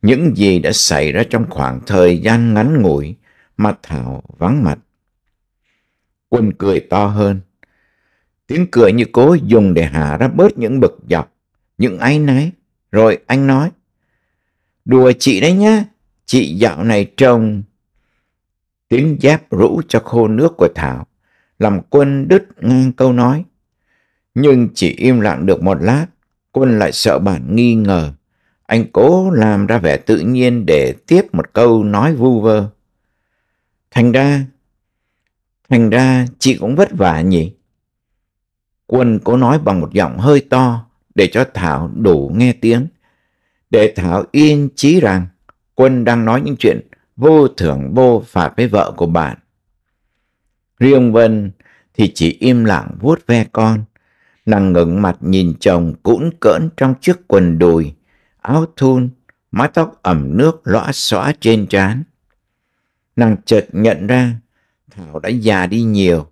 những gì đã xảy ra trong khoảng thời gian ngắn ngủi mà Thảo vắng mặt. Quân cười to hơn. Tiếng cười như cố dùng để hạ ra bớt những bực dọc, những áy náy. Rồi anh nói, đùa chị đấy nhá, chị dạo này trông. Tiếng dép rũ cho khô nước của Thảo, làm quân đứt ngang câu nói. Nhưng chỉ im lặng được một lát, quân lại sợ bản nghi ngờ. Anh cố làm ra vẻ tự nhiên để tiếp một câu nói vu vơ. Thành ra, thành ra chị cũng vất vả nhỉ? Quân cố nói bằng một giọng hơi to để cho Thảo đủ nghe tiếng. Để Thảo yên chí rằng Quân đang nói những chuyện vô thưởng vô phạt với vợ của bạn. Riêng Vân thì chỉ im lặng vuốt ve con. Nàng ngẩng mặt nhìn chồng cũn cỡn trong chiếc quần đùi, áo thun, mái tóc ẩm nước lõa xóa trên trán. Nàng chợt nhận ra Thảo đã già đi nhiều.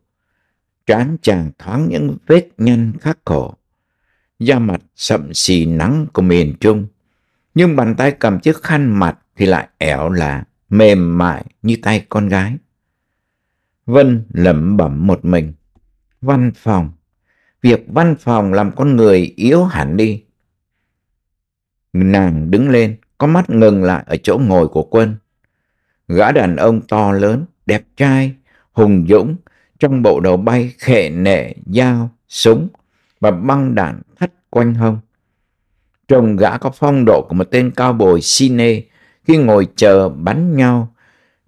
Trán chàng thoáng những vết nhăn khắc khổ. Da mặt sậm xì nắng của miền Trung. Nhưng bàn tay cầm chiếc khăn mặt thì lại ẻo là mềm mại như tay con gái. Vân lẩm bẩm một mình. Văn phòng. Việc văn phòng làm con người yếu hẳn đi. Nàng đứng lên, có mắt ngừng lại ở chỗ ngồi của quân gã đàn ông to lớn, đẹp trai, hùng dũng, trong bộ đồ bay khệ nệ dao, súng và băng đạn thắt quanh hông. Trông gã có phong độ của một tên cao bồi cine khi ngồi chờ bắn nhau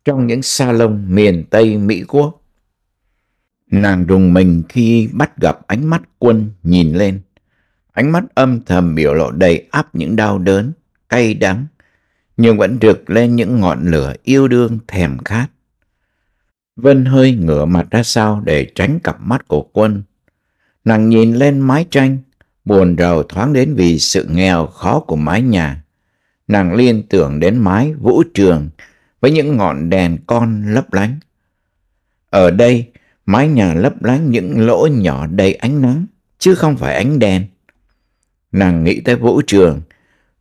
trong những salon miền Tây Mỹ Quốc. Nàng rùng mình khi bắt gặp ánh mắt quân nhìn lên. Ánh mắt âm thầm biểu lộ đầy áp những đau đớn, cay đắng nhưng vẫn rực lên những ngọn lửa yêu đương thèm khát. Vân hơi ngửa mặt ra sau để tránh cặp mắt của quân. Nàng nhìn lên mái tranh, buồn rầu thoáng đến vì sự nghèo khó của mái nhà. Nàng liên tưởng đến mái vũ trường với những ngọn đèn con lấp lánh. Ở đây, mái nhà lấp lánh những lỗ nhỏ đầy ánh nắng, chứ không phải ánh đèn. Nàng nghĩ tới vũ trường,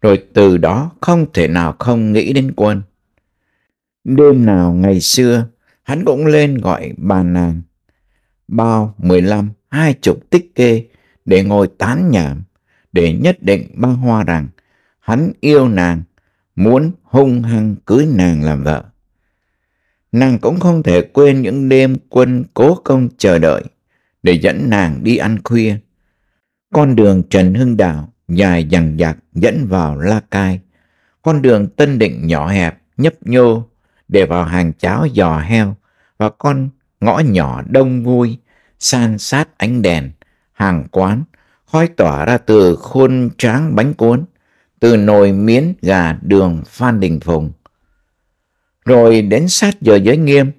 rồi từ đó không thể nào không nghĩ đến quân. Đêm nào ngày xưa, hắn cũng lên gọi bà nàng, bao mười lăm hai chục tích kê để ngồi tán nhảm, để nhất định ba hoa rằng hắn yêu nàng, muốn hung hăng cưới nàng làm vợ. Nàng cũng không thể quên những đêm quân cố công chờ đợi để dẫn nàng đi ăn khuya. Con đường Trần Hưng Đạo dài dằng dặc dẫn vào La Cai. Con đường Tân Định nhỏ hẹp, nhấp nhô để vào hàng cháo giò heo và con ngõ nhỏ đông vui, san sát ánh đèn, hàng quán, khói tỏa ra từ khuôn tráng bánh cuốn, từ nồi miến gà đường Phan Đình Phùng. Rồi đến sát giờ giới nghiêm,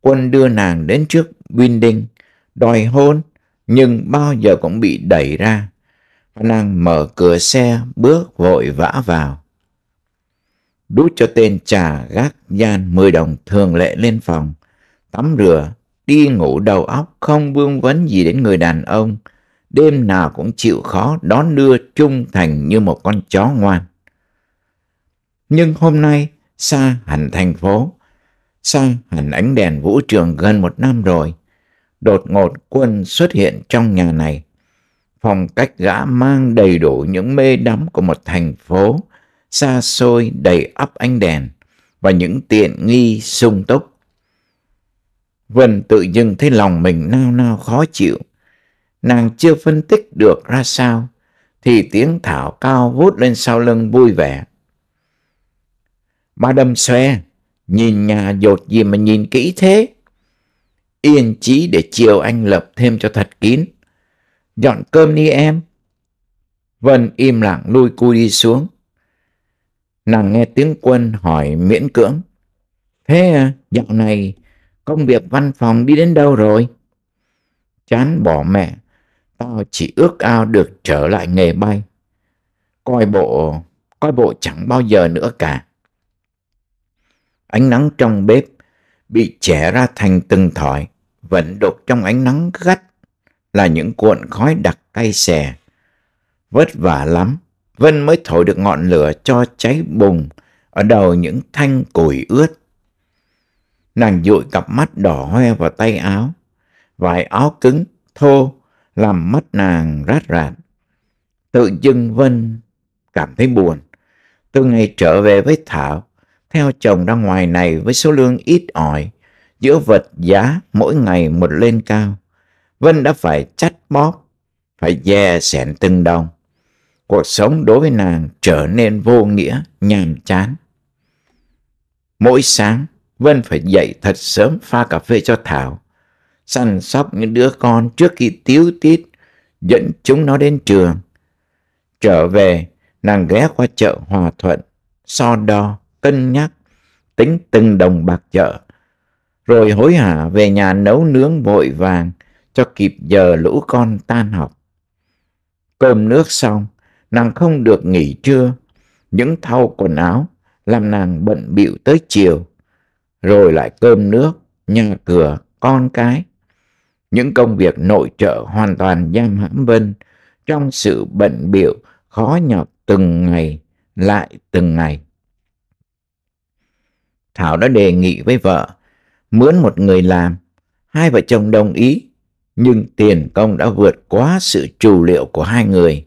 quân đưa nàng đến trước Binh Đinh, đòi hôn, nhưng bao giờ cũng bị đẩy ra năng mở cửa xe bước vội vã vào. Đút cho tên trà gác gian 10 đồng thường lệ lên phòng, tắm rửa, đi ngủ đầu óc không vương vấn gì đến người đàn ông, đêm nào cũng chịu khó đón đưa trung thành như một con chó ngoan. Nhưng hôm nay, xa hẳn thành phố, xa hẳn ánh đèn vũ trường gần một năm rồi, đột ngột quân xuất hiện trong nhà này phong cách gã mang đầy đủ những mê đắm của một thành phố xa xôi đầy ắp ánh đèn và những tiện nghi sung túc. Vân tự dưng thấy lòng mình nao nao khó chịu. Nàng chưa phân tích được ra sao, thì tiếng thảo cao vút lên sau lưng vui vẻ. Ba đâm xoe, nhìn nhà dột gì mà nhìn kỹ thế. Yên chí để chiều anh lập thêm cho thật kín. Dọn cơm đi em. Vân im lặng lui cui đi xuống. Nàng nghe tiếng quân hỏi miễn cưỡng. Thế à, dạo này công việc văn phòng đi đến đâu rồi? Chán bỏ mẹ, tao chỉ ước ao được trở lại nghề bay. Coi bộ, coi bộ chẳng bao giờ nữa cả. Ánh nắng trong bếp bị chẻ ra thành từng thỏi, vẫn đục trong ánh nắng gắt là những cuộn khói đặc cay xè. Vất vả lắm, Vân mới thổi được ngọn lửa cho cháy bùng ở đầu những thanh củi ướt. Nàng dụi cặp mắt đỏ hoe vào tay áo, vải áo cứng, thô, làm mắt nàng rát rạt. Tự dưng Vân cảm thấy buồn. Từ ngày trở về với Thảo, theo chồng ra ngoài này với số lương ít ỏi, giữa vật giá mỗi ngày một lên cao. Vân đã phải chắt bóp, phải dè sẻn từng đồng. Cuộc sống đối với nàng trở nên vô nghĩa, nhàm chán. Mỗi sáng, Vân phải dậy thật sớm pha cà phê cho Thảo, săn sóc những đứa con trước khi tiếu tít, dẫn chúng nó đến trường. Trở về, nàng ghé qua chợ Hòa Thuận, so đo, cân nhắc, tính từng đồng bạc chợ. Rồi hối hả về nhà nấu nướng vội vàng, cho kịp giờ lũ con tan học. Cơm nước xong, nàng không được nghỉ trưa. Những thau quần áo làm nàng bận bịu tới chiều. Rồi lại cơm nước, nhà cửa, con cái. Những công việc nội trợ hoàn toàn giam hãm Vân trong sự bận biểu khó nhọc từng ngày lại từng ngày. Thảo đã đề nghị với vợ mướn một người làm, hai vợ chồng đồng ý nhưng tiền công đã vượt quá sự trù liệu của hai người.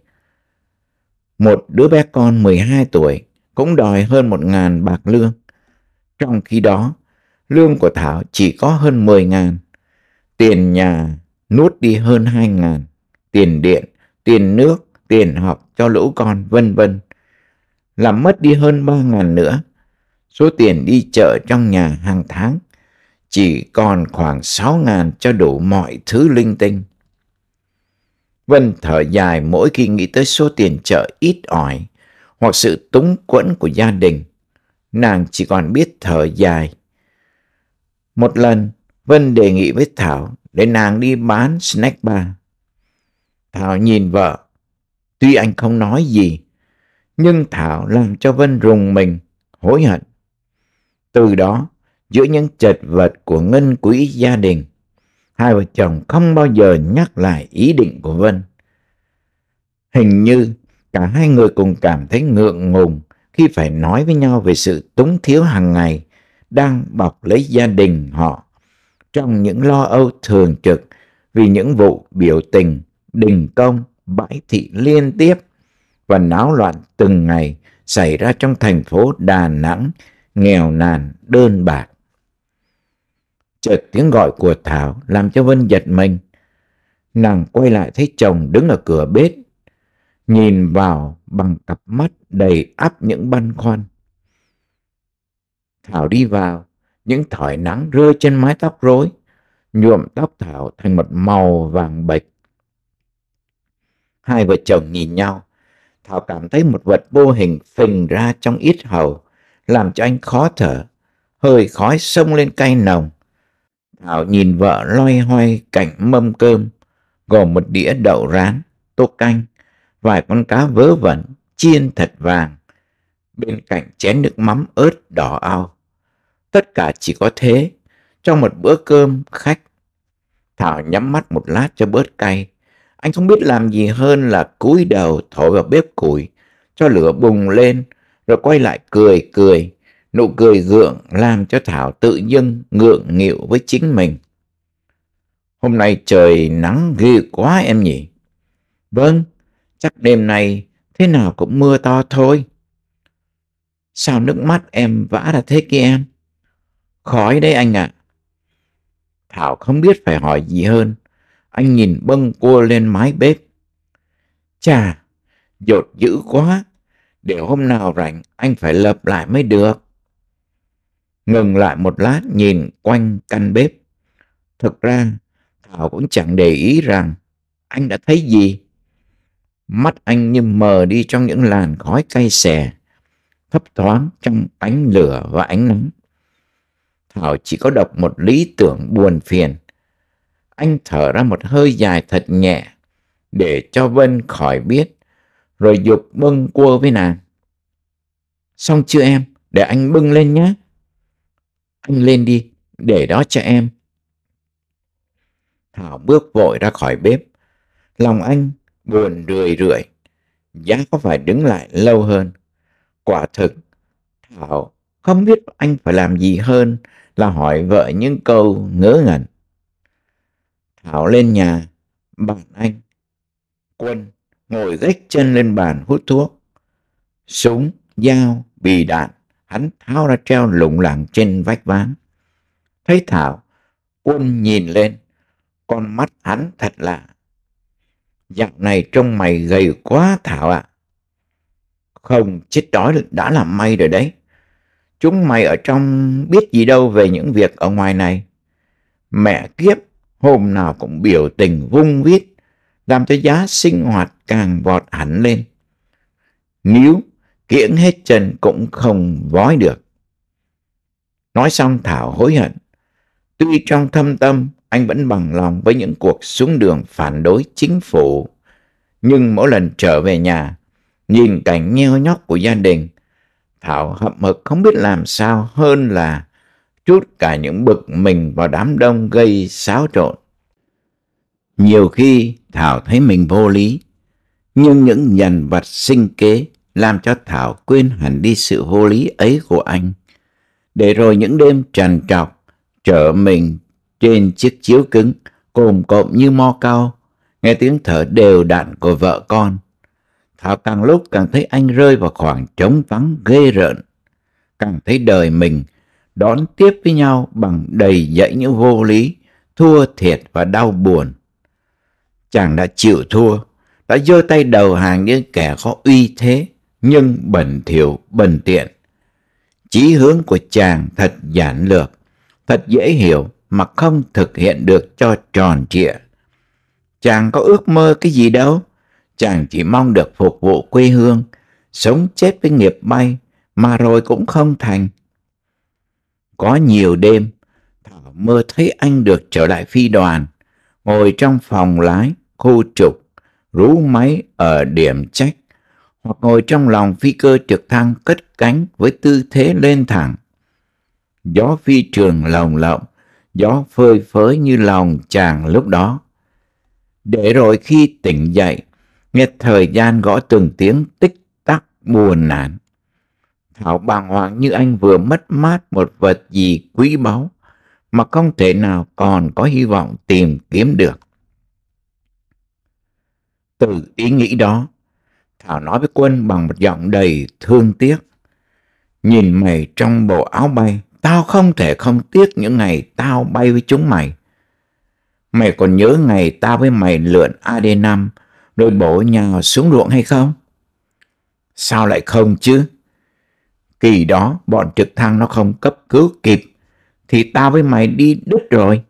Một đứa bé con 12 tuổi cũng đòi hơn một ngàn bạc lương. Trong khi đó, lương của Thảo chỉ có hơn 10 ngàn. Tiền nhà nuốt đi hơn 2 ngàn, Tiền điện, tiền nước, tiền học cho lũ con, vân vân. Làm mất đi hơn 3 ngàn nữa. Số tiền đi chợ trong nhà hàng tháng chỉ còn khoảng sáu ngàn cho đủ mọi thứ linh tinh. Vân thở dài mỗi khi nghĩ tới số tiền chợ ít ỏi hoặc sự túng quẫn của gia đình. Nàng chỉ còn biết thở dài. Một lần, Vân đề nghị với Thảo để nàng đi bán snack bar. Thảo nhìn vợ. Tuy anh không nói gì, nhưng Thảo làm cho Vân rùng mình, hối hận. Từ đó, giữa những chật vật của ngân quỹ gia đình. Hai vợ chồng không bao giờ nhắc lại ý định của Vân. Hình như cả hai người cùng cảm thấy ngượng ngùng khi phải nói với nhau về sự túng thiếu hàng ngày đang bọc lấy gia đình họ trong những lo âu thường trực vì những vụ biểu tình, đình công, bãi thị liên tiếp và náo loạn từng ngày xảy ra trong thành phố Đà Nẵng, nghèo nàn, đơn bạc chợt tiếng gọi của Thảo làm cho Vân giật mình. Nàng quay lại thấy chồng đứng ở cửa bếp, nhìn vào bằng cặp mắt đầy áp những băn khoăn. Thảo đi vào, những thỏi nắng rơi trên mái tóc rối, nhuộm tóc Thảo thành một màu vàng bạch Hai vợ chồng nhìn nhau, Thảo cảm thấy một vật vô hình phình ra trong ít hầu, làm cho anh khó thở, hơi khói sông lên cay nồng Thảo nhìn vợ loay hoay cảnh mâm cơm, gồm một đĩa đậu rán, tô canh, vài con cá vớ vẩn, chiên thật vàng, bên cạnh chén nước mắm ớt đỏ ao. Tất cả chỉ có thế, trong một bữa cơm khách. Thảo nhắm mắt một lát cho bớt cay. Anh không biết làm gì hơn là cúi đầu thổi vào bếp củi, cho lửa bùng lên, rồi quay lại cười cười Nụ cười gượng làm cho Thảo tự dưng ngượng nghịu với chính mình. Hôm nay trời nắng ghê quá em nhỉ? Vâng, chắc đêm nay thế nào cũng mưa to thôi. Sao nước mắt em vã ra thế kia em? Khói đấy anh ạ. À. Thảo không biết phải hỏi gì hơn. Anh nhìn bâng cua lên mái bếp. Chà, dột dữ quá. Để hôm nào rảnh anh phải lập lại mới được ngừng lại một lát nhìn quanh căn bếp. Thực ra, Thảo cũng chẳng để ý rằng anh đã thấy gì. Mắt anh như mờ đi trong những làn khói cay xè, thấp thoáng trong ánh lửa và ánh nắng. Thảo chỉ có đọc một lý tưởng buồn phiền. Anh thở ra một hơi dài thật nhẹ để cho Vân khỏi biết, rồi dục bưng cua với nàng. Xong chưa em, để anh bưng lên nhé anh lên đi, để đó cho em. Thảo bước vội ra khỏi bếp. Lòng anh buồn rười rượi. Giá có phải đứng lại lâu hơn. Quả thực, Thảo không biết anh phải làm gì hơn là hỏi vợ những câu ngớ ngẩn. Thảo lên nhà, bạn anh. Quân ngồi gách chân lên bàn hút thuốc. Súng, dao, bì đạn hắn tháo ra treo lủng lẳng trên vách ván. Thấy Thảo, quân nhìn lên, con mắt hắn thật lạ. Dạo này trông mày gầy quá Thảo ạ. À. Không, chết đói đã là may rồi đấy. Chúng mày ở trong biết gì đâu về những việc ở ngoài này. Mẹ kiếp, hôm nào cũng biểu tình vung viết, làm cho giá sinh hoạt càng vọt hẳn lên. nếu kiễng hết chân cũng không vói được. Nói xong Thảo hối hận. Tuy trong thâm tâm anh vẫn bằng lòng với những cuộc xuống đường phản đối chính phủ. Nhưng mỗi lần trở về nhà, nhìn cảnh nheo nhóc của gia đình, Thảo hậm hực không biết làm sao hơn là chút cả những bực mình vào đám đông gây xáo trộn. Nhiều khi Thảo thấy mình vô lý, nhưng những dằn vật sinh kế làm cho Thảo quên hẳn đi sự vô lý ấy của anh. Để rồi những đêm trằn trọc, trở mình trên chiếc chiếu cứng, cồm cộm như mo cao, nghe tiếng thở đều đặn của vợ con. Thảo càng lúc càng thấy anh rơi vào khoảng trống vắng ghê rợn, càng thấy đời mình đón tiếp với nhau bằng đầy dẫy những vô lý, thua thiệt và đau buồn. Chàng đã chịu thua, đã giơ tay đầu hàng những kẻ có uy thế, nhưng bẩn thỉu bẩn tiện. Chí hướng của chàng thật giản lược, thật dễ hiểu mà không thực hiện được cho tròn trịa. Chàng có ước mơ cái gì đâu, chàng chỉ mong được phục vụ quê hương, sống chết với nghiệp bay mà rồi cũng không thành. Có nhiều đêm, Thảo mơ thấy anh được trở lại phi đoàn, ngồi trong phòng lái, khu trục, rú máy ở điểm trách hoặc ngồi trong lòng phi cơ trực thăng cất cánh với tư thế lên thẳng. Gió phi trường lồng lộng, gió phơi phới như lòng chàng lúc đó. Để rồi khi tỉnh dậy, nghe thời gian gõ từng tiếng tích tắc buồn nản. Thảo bàng hoàng như anh vừa mất mát một vật gì quý báu mà không thể nào còn có hy vọng tìm kiếm được. Từ ý nghĩ đó, Thảo nói với quân bằng một giọng đầy thương tiếc. Nhìn mày trong bộ áo bay, tao không thể không tiếc những ngày tao bay với chúng mày. Mày còn nhớ ngày tao với mày lượn AD5 rồi bổ nhào xuống ruộng hay không? Sao lại không chứ? Kỳ đó bọn trực thăng nó không cấp cứu kịp thì tao với mày đi đứt rồi.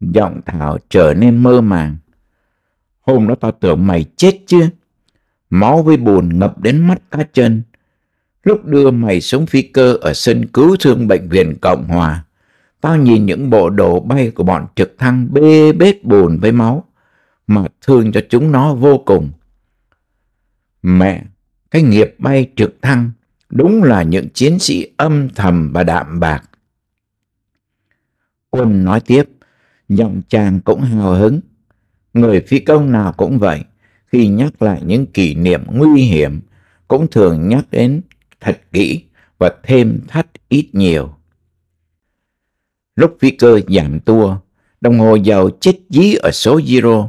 Giọng Thảo trở nên mơ màng. Hôm đó tao tưởng mày chết chứ máu với bùn ngập đến mắt cá chân. Lúc đưa mày xuống phi cơ ở sân cứu thương bệnh viện Cộng Hòa, tao nhìn những bộ đồ bay của bọn trực thăng bê bết bùn với máu, mà thương cho chúng nó vô cùng. Mẹ, cái nghiệp bay trực thăng đúng là những chiến sĩ âm thầm và đạm bạc. Quân nói tiếp, giọng chàng cũng hào hứng. Người phi công nào cũng vậy, khi nhắc lại những kỷ niệm nguy hiểm cũng thường nhắc đến thật kỹ và thêm thắt ít nhiều. Lúc phi cơ giảm tua, đồng hồ giàu chết dí ở số zero,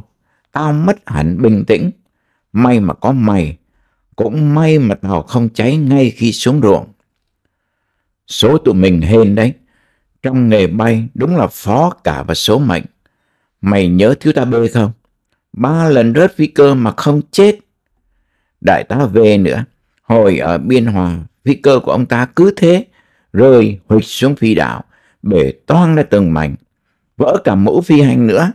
tao mất hẳn bình tĩnh. May mà có mày, cũng may mà tàu không cháy ngay khi xuống ruộng. Số tụi mình hên đấy, trong nghề bay đúng là phó cả và số mệnh. Mày nhớ thiếu ta bê không? ba lần rớt phi cơ mà không chết. Đại tá về nữa, hồi ở Biên Hòa, phi cơ của ông ta cứ thế, rơi hụt xuống phi đảo, bể toang ra từng mảnh, vỡ cả mũ phi hành nữa.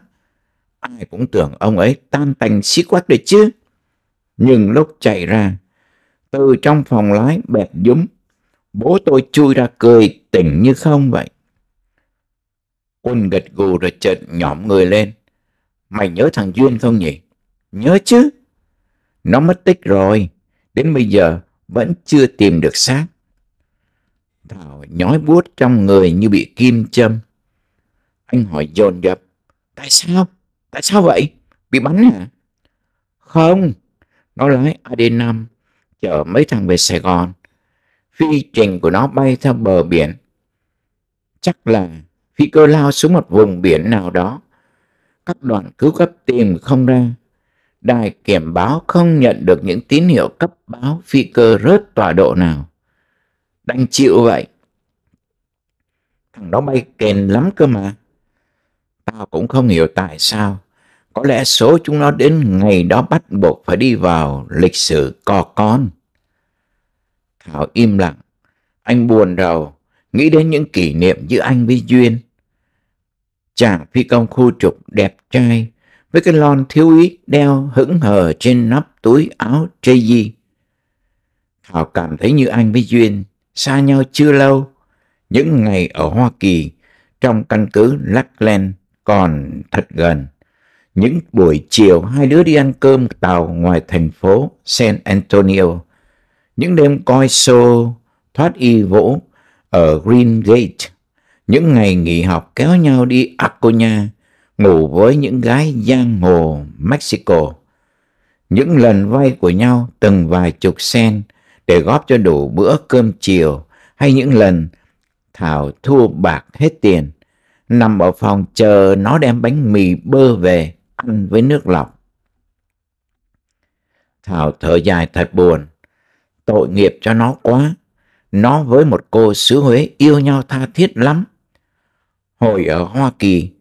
Ai cũng tưởng ông ấy tan tành xí quách được chứ. Nhưng lúc chạy ra, từ trong phòng lái bẹp dúng, bố tôi chui ra cười tỉnh như không vậy. Quân gật gù rồi chợt nhõm người lên. Mày nhớ thằng Duyên không nhỉ? Nhớ chứ. Nó mất tích rồi. Đến bây giờ vẫn chưa tìm được xác. Thảo nhói buốt trong người như bị kim châm. Anh hỏi dồn dập. Tại sao? Tại sao vậy? Bị bắn hả? Không. Nó lái AD5 chở mấy thằng về Sài Gòn. Phi trình của nó bay theo bờ biển. Chắc là phi cơ lao xuống một vùng biển nào đó các đoàn cứu cấp tìm không ra. Đài kiểm báo không nhận được những tín hiệu cấp báo phi cơ rớt tọa độ nào. Đành chịu vậy. Thằng đó bay kền lắm cơ mà. Tao cũng không hiểu tại sao. Có lẽ số chúng nó đến ngày đó bắt buộc phải đi vào lịch sử cò con. Thảo im lặng. Anh buồn rầu, nghĩ đến những kỷ niệm giữa anh với Duyên chàng phi công khu trục đẹp trai với cái lon thiếu ít đeo hững hờ trên nắp túi áo Jay. Thảo cảm thấy như anh với Duyên xa nhau chưa lâu. Những ngày ở Hoa Kỳ trong căn cứ Lackland còn thật gần. Những buổi chiều hai đứa đi ăn cơm tàu ngoài thành phố San Antonio. Những đêm coi show thoát y vỗ ở Green Gate những ngày nghỉ học kéo nhau đi Acoña, ngủ với những gái giang hồ Mexico. Những lần vay của nhau từng vài chục sen để góp cho đủ bữa cơm chiều hay những lần Thảo thua bạc hết tiền, nằm ở phòng chờ nó đem bánh mì bơ về ăn với nước lọc. Thảo thở dài thật buồn, tội nghiệp cho nó quá. Nó với một cô xứ Huế yêu nhau tha thiết lắm hồi ở Hoa Kỳ,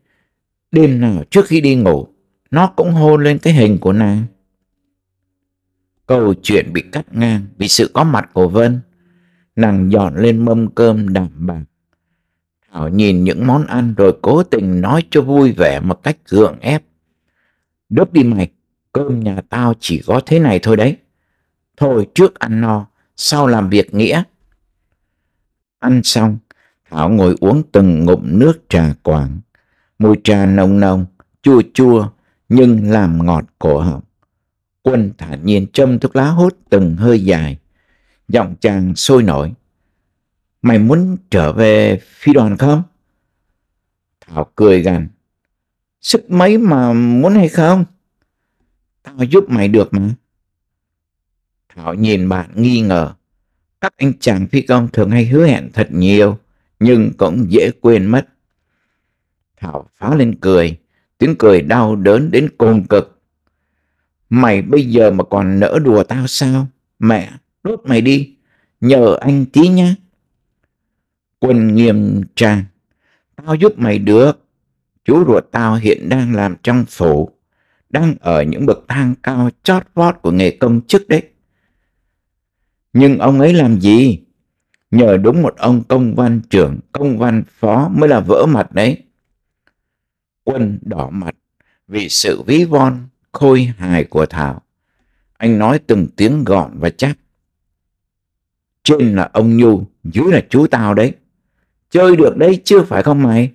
đêm nào trước khi đi ngủ, nó cũng hôn lên cái hình của nàng. Câu chuyện bị cắt ngang vì sự có mặt của Vân. Nàng dọn lên mâm cơm đảm bạc. Thảo nhìn những món ăn rồi cố tình nói cho vui vẻ một cách gượng ép. đốt đi mày, cơm nhà tao chỉ có thế này thôi đấy. Thôi trước ăn no, sau làm việc nghĩa. Ăn xong, Thảo ngồi uống từng ngụm nước trà quảng. Mùi trà nồng nồng, chua chua, nhưng làm ngọt cổ họng. Quân thản nhiên châm thuốc lá hút từng hơi dài. Giọng chàng sôi nổi. Mày muốn trở về phi đoàn không? Thảo cười gằn. Sức mấy mà muốn hay không? Tao giúp mày được mà. Thảo nhìn bạn nghi ngờ. Các anh chàng phi công thường hay hứa hẹn thật nhiều nhưng cũng dễ quên mất. Thảo phá lên cười, tiếng cười đau đớn đến cồn cực. Mày bây giờ mà còn nỡ đùa tao sao? Mẹ, đốt mày đi, nhờ anh tí nhá. Quân nghiêm trang, tao giúp mày được. Chú ruột tao hiện đang làm trong phủ, đang ở những bậc thang cao chót vót của nghề công chức đấy. Nhưng ông ấy làm gì? nhờ đúng một ông công văn trưởng, công văn phó mới là vỡ mặt đấy. Quân đỏ mặt vì sự ví von, khôi hài của Thảo. Anh nói từng tiếng gọn và chắc. Trên là ông Nhu, dưới là chú tao đấy. Chơi được đấy chưa phải không mày?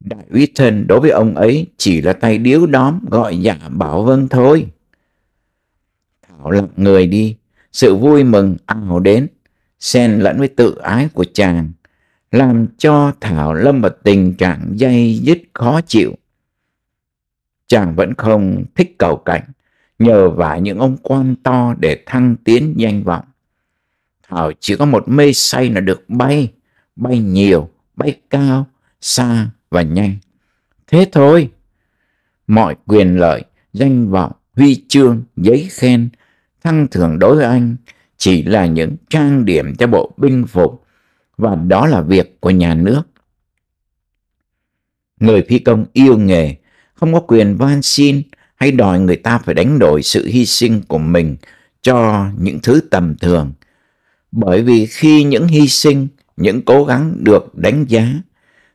Đại úy thần đối với ông ấy chỉ là tay điếu đóm gọi dạ bảo vâng thôi. Thảo lặng người đi, sự vui mừng ào đến xen lẫn với tự ái của chàng làm cho Thảo lâm vào tình trạng dây dứt khó chịu. Chàng vẫn không thích cầu cảnh, nhờ vả những ông quan to để thăng tiến danh vọng. Thảo chỉ có một mê say là được bay, bay nhiều, bay cao, xa và nhanh. Thế thôi, mọi quyền lợi, danh vọng, huy chương, giấy khen, thăng thưởng đối với anh chỉ là những trang điểm cho bộ binh phục và đó là việc của nhà nước. Người phi công yêu nghề không có quyền van xin hay đòi người ta phải đánh đổi sự hy sinh của mình cho những thứ tầm thường. Bởi vì khi những hy sinh, những cố gắng được đánh giá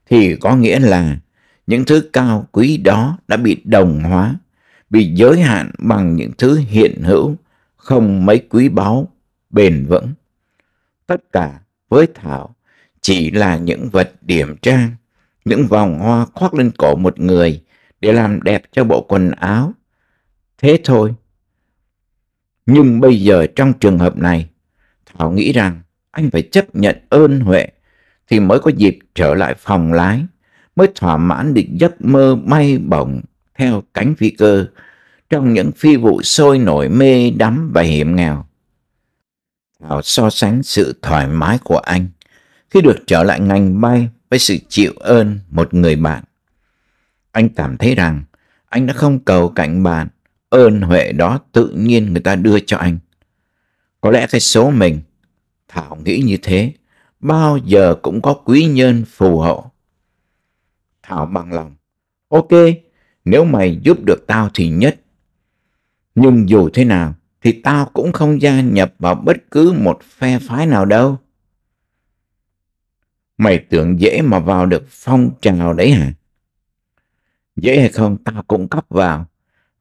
thì có nghĩa là những thứ cao quý đó đã bị đồng hóa, bị giới hạn bằng những thứ hiện hữu không mấy quý báu bền vững. Tất cả với Thảo chỉ là những vật điểm trang, những vòng hoa khoác lên cổ một người để làm đẹp cho bộ quần áo. Thế thôi. Nhưng bây giờ trong trường hợp này, Thảo nghĩ rằng anh phải chấp nhận ơn Huệ thì mới có dịp trở lại phòng lái, mới thỏa mãn được giấc mơ bay bổng theo cánh phi cơ trong những phi vụ sôi nổi mê đắm và hiểm nghèo nào so sánh sự thoải mái của anh khi được trở lại ngành bay với sự chịu ơn một người bạn. Anh cảm thấy rằng anh đã không cầu cạnh bạn, ơn huệ đó tự nhiên người ta đưa cho anh. Có lẽ cái số mình, Thảo nghĩ như thế, bao giờ cũng có quý nhân phù hộ. Thảo bằng lòng, ok, nếu mày giúp được tao thì nhất. Nhưng dù thế nào, thì tao cũng không gia nhập vào bất cứ một phe phái nào đâu. Mày tưởng dễ mà vào được phong trào đấy hả? Dễ hay không tao cũng cắp vào,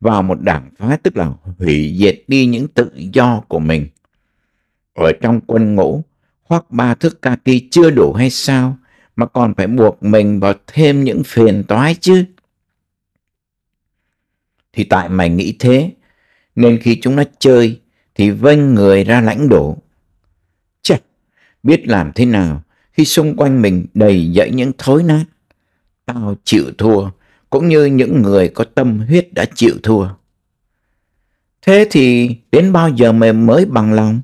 vào một đảng phái tức là hủy diệt đi những tự do của mình. Ở trong quân ngũ, khoác ba thước kaki chưa đủ hay sao mà còn phải buộc mình vào thêm những phiền toái chứ? Thì tại mày nghĩ thế nên khi chúng nó chơi thì vênh người ra lãnh đổ. Chà, biết làm thế nào khi xung quanh mình đầy dẫy những thối nát. Tao chịu thua, cũng như những người có tâm huyết đã chịu thua. Thế thì đến bao giờ mình mới bằng lòng?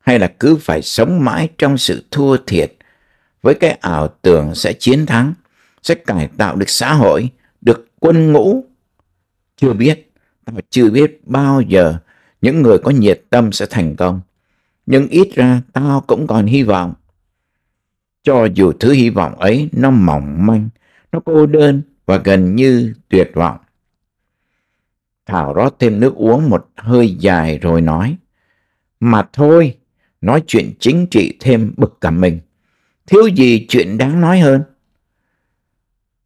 Hay là cứ phải sống mãi trong sự thua thiệt với cái ảo tưởng sẽ chiến thắng, sẽ cải tạo được xã hội, được quân ngũ? Chưa biết và chưa biết bao giờ những người có nhiệt tâm sẽ thành công. Nhưng ít ra tao cũng còn hy vọng. Cho dù thứ hy vọng ấy nó mỏng manh, nó cô đơn và gần như tuyệt vọng. Thảo rót thêm nước uống một hơi dài rồi nói. Mà thôi, nói chuyện chính trị thêm bực cả mình. Thiếu gì chuyện đáng nói hơn.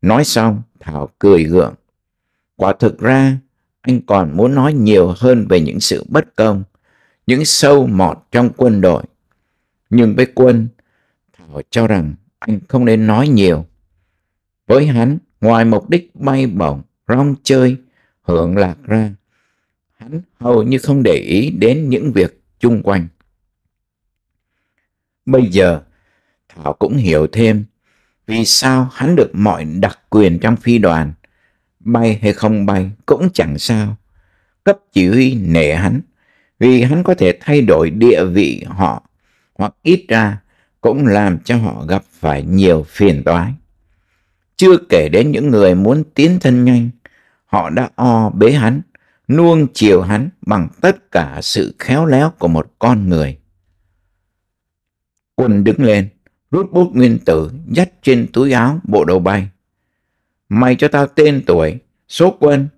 Nói xong, Thảo cười gượng. Quả thực ra, anh còn muốn nói nhiều hơn về những sự bất công, những sâu mọt trong quân đội. Nhưng với quân, Thảo cho rằng anh không nên nói nhiều. Với hắn, ngoài mục đích bay bổng, rong chơi, hưởng lạc ra, hắn hầu như không để ý đến những việc chung quanh. Bây giờ, Thảo cũng hiểu thêm vì sao hắn được mọi đặc quyền trong phi đoàn bay hay không bay cũng chẳng sao. Cấp chỉ huy nể hắn, vì hắn có thể thay đổi địa vị họ, hoặc ít ra cũng làm cho họ gặp phải nhiều phiền toái. Chưa kể đến những người muốn tiến thân nhanh, họ đã o bế hắn, nuông chiều hắn bằng tất cả sự khéo léo của một con người. Quân đứng lên, rút bút nguyên tử, dắt trên túi áo bộ đồ bay mày cho tao tên tuổi, số quân,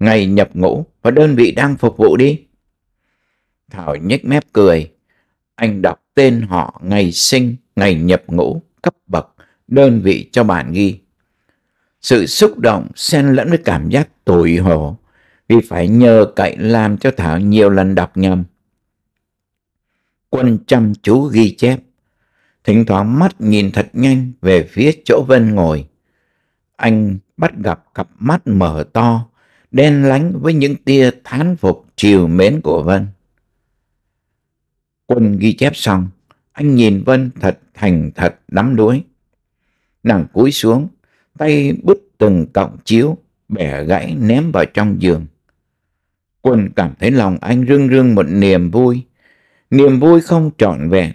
ngày nhập ngũ và đơn vị đang phục vụ đi. Thảo nhếch mép cười. Anh đọc tên họ, ngày sinh, ngày nhập ngũ, cấp bậc, đơn vị cho bản ghi. Sự xúc động xen lẫn với cảm giác tủi hổ vì phải nhờ cậy làm cho Thảo nhiều lần đọc nhầm. Quân chăm chú ghi chép, thỉnh thoảng mắt nhìn thật nhanh về phía chỗ Vân ngồi anh bắt gặp cặp mắt mở to, đen lánh với những tia thán phục chiều mến của Vân. Quân ghi chép xong, anh nhìn Vân thật thành thật đắm đuối. Nàng cúi xuống, tay bứt từng cọng chiếu, bẻ gãy ném vào trong giường. Quân cảm thấy lòng anh rưng rưng một niềm vui, niềm vui không trọn vẹn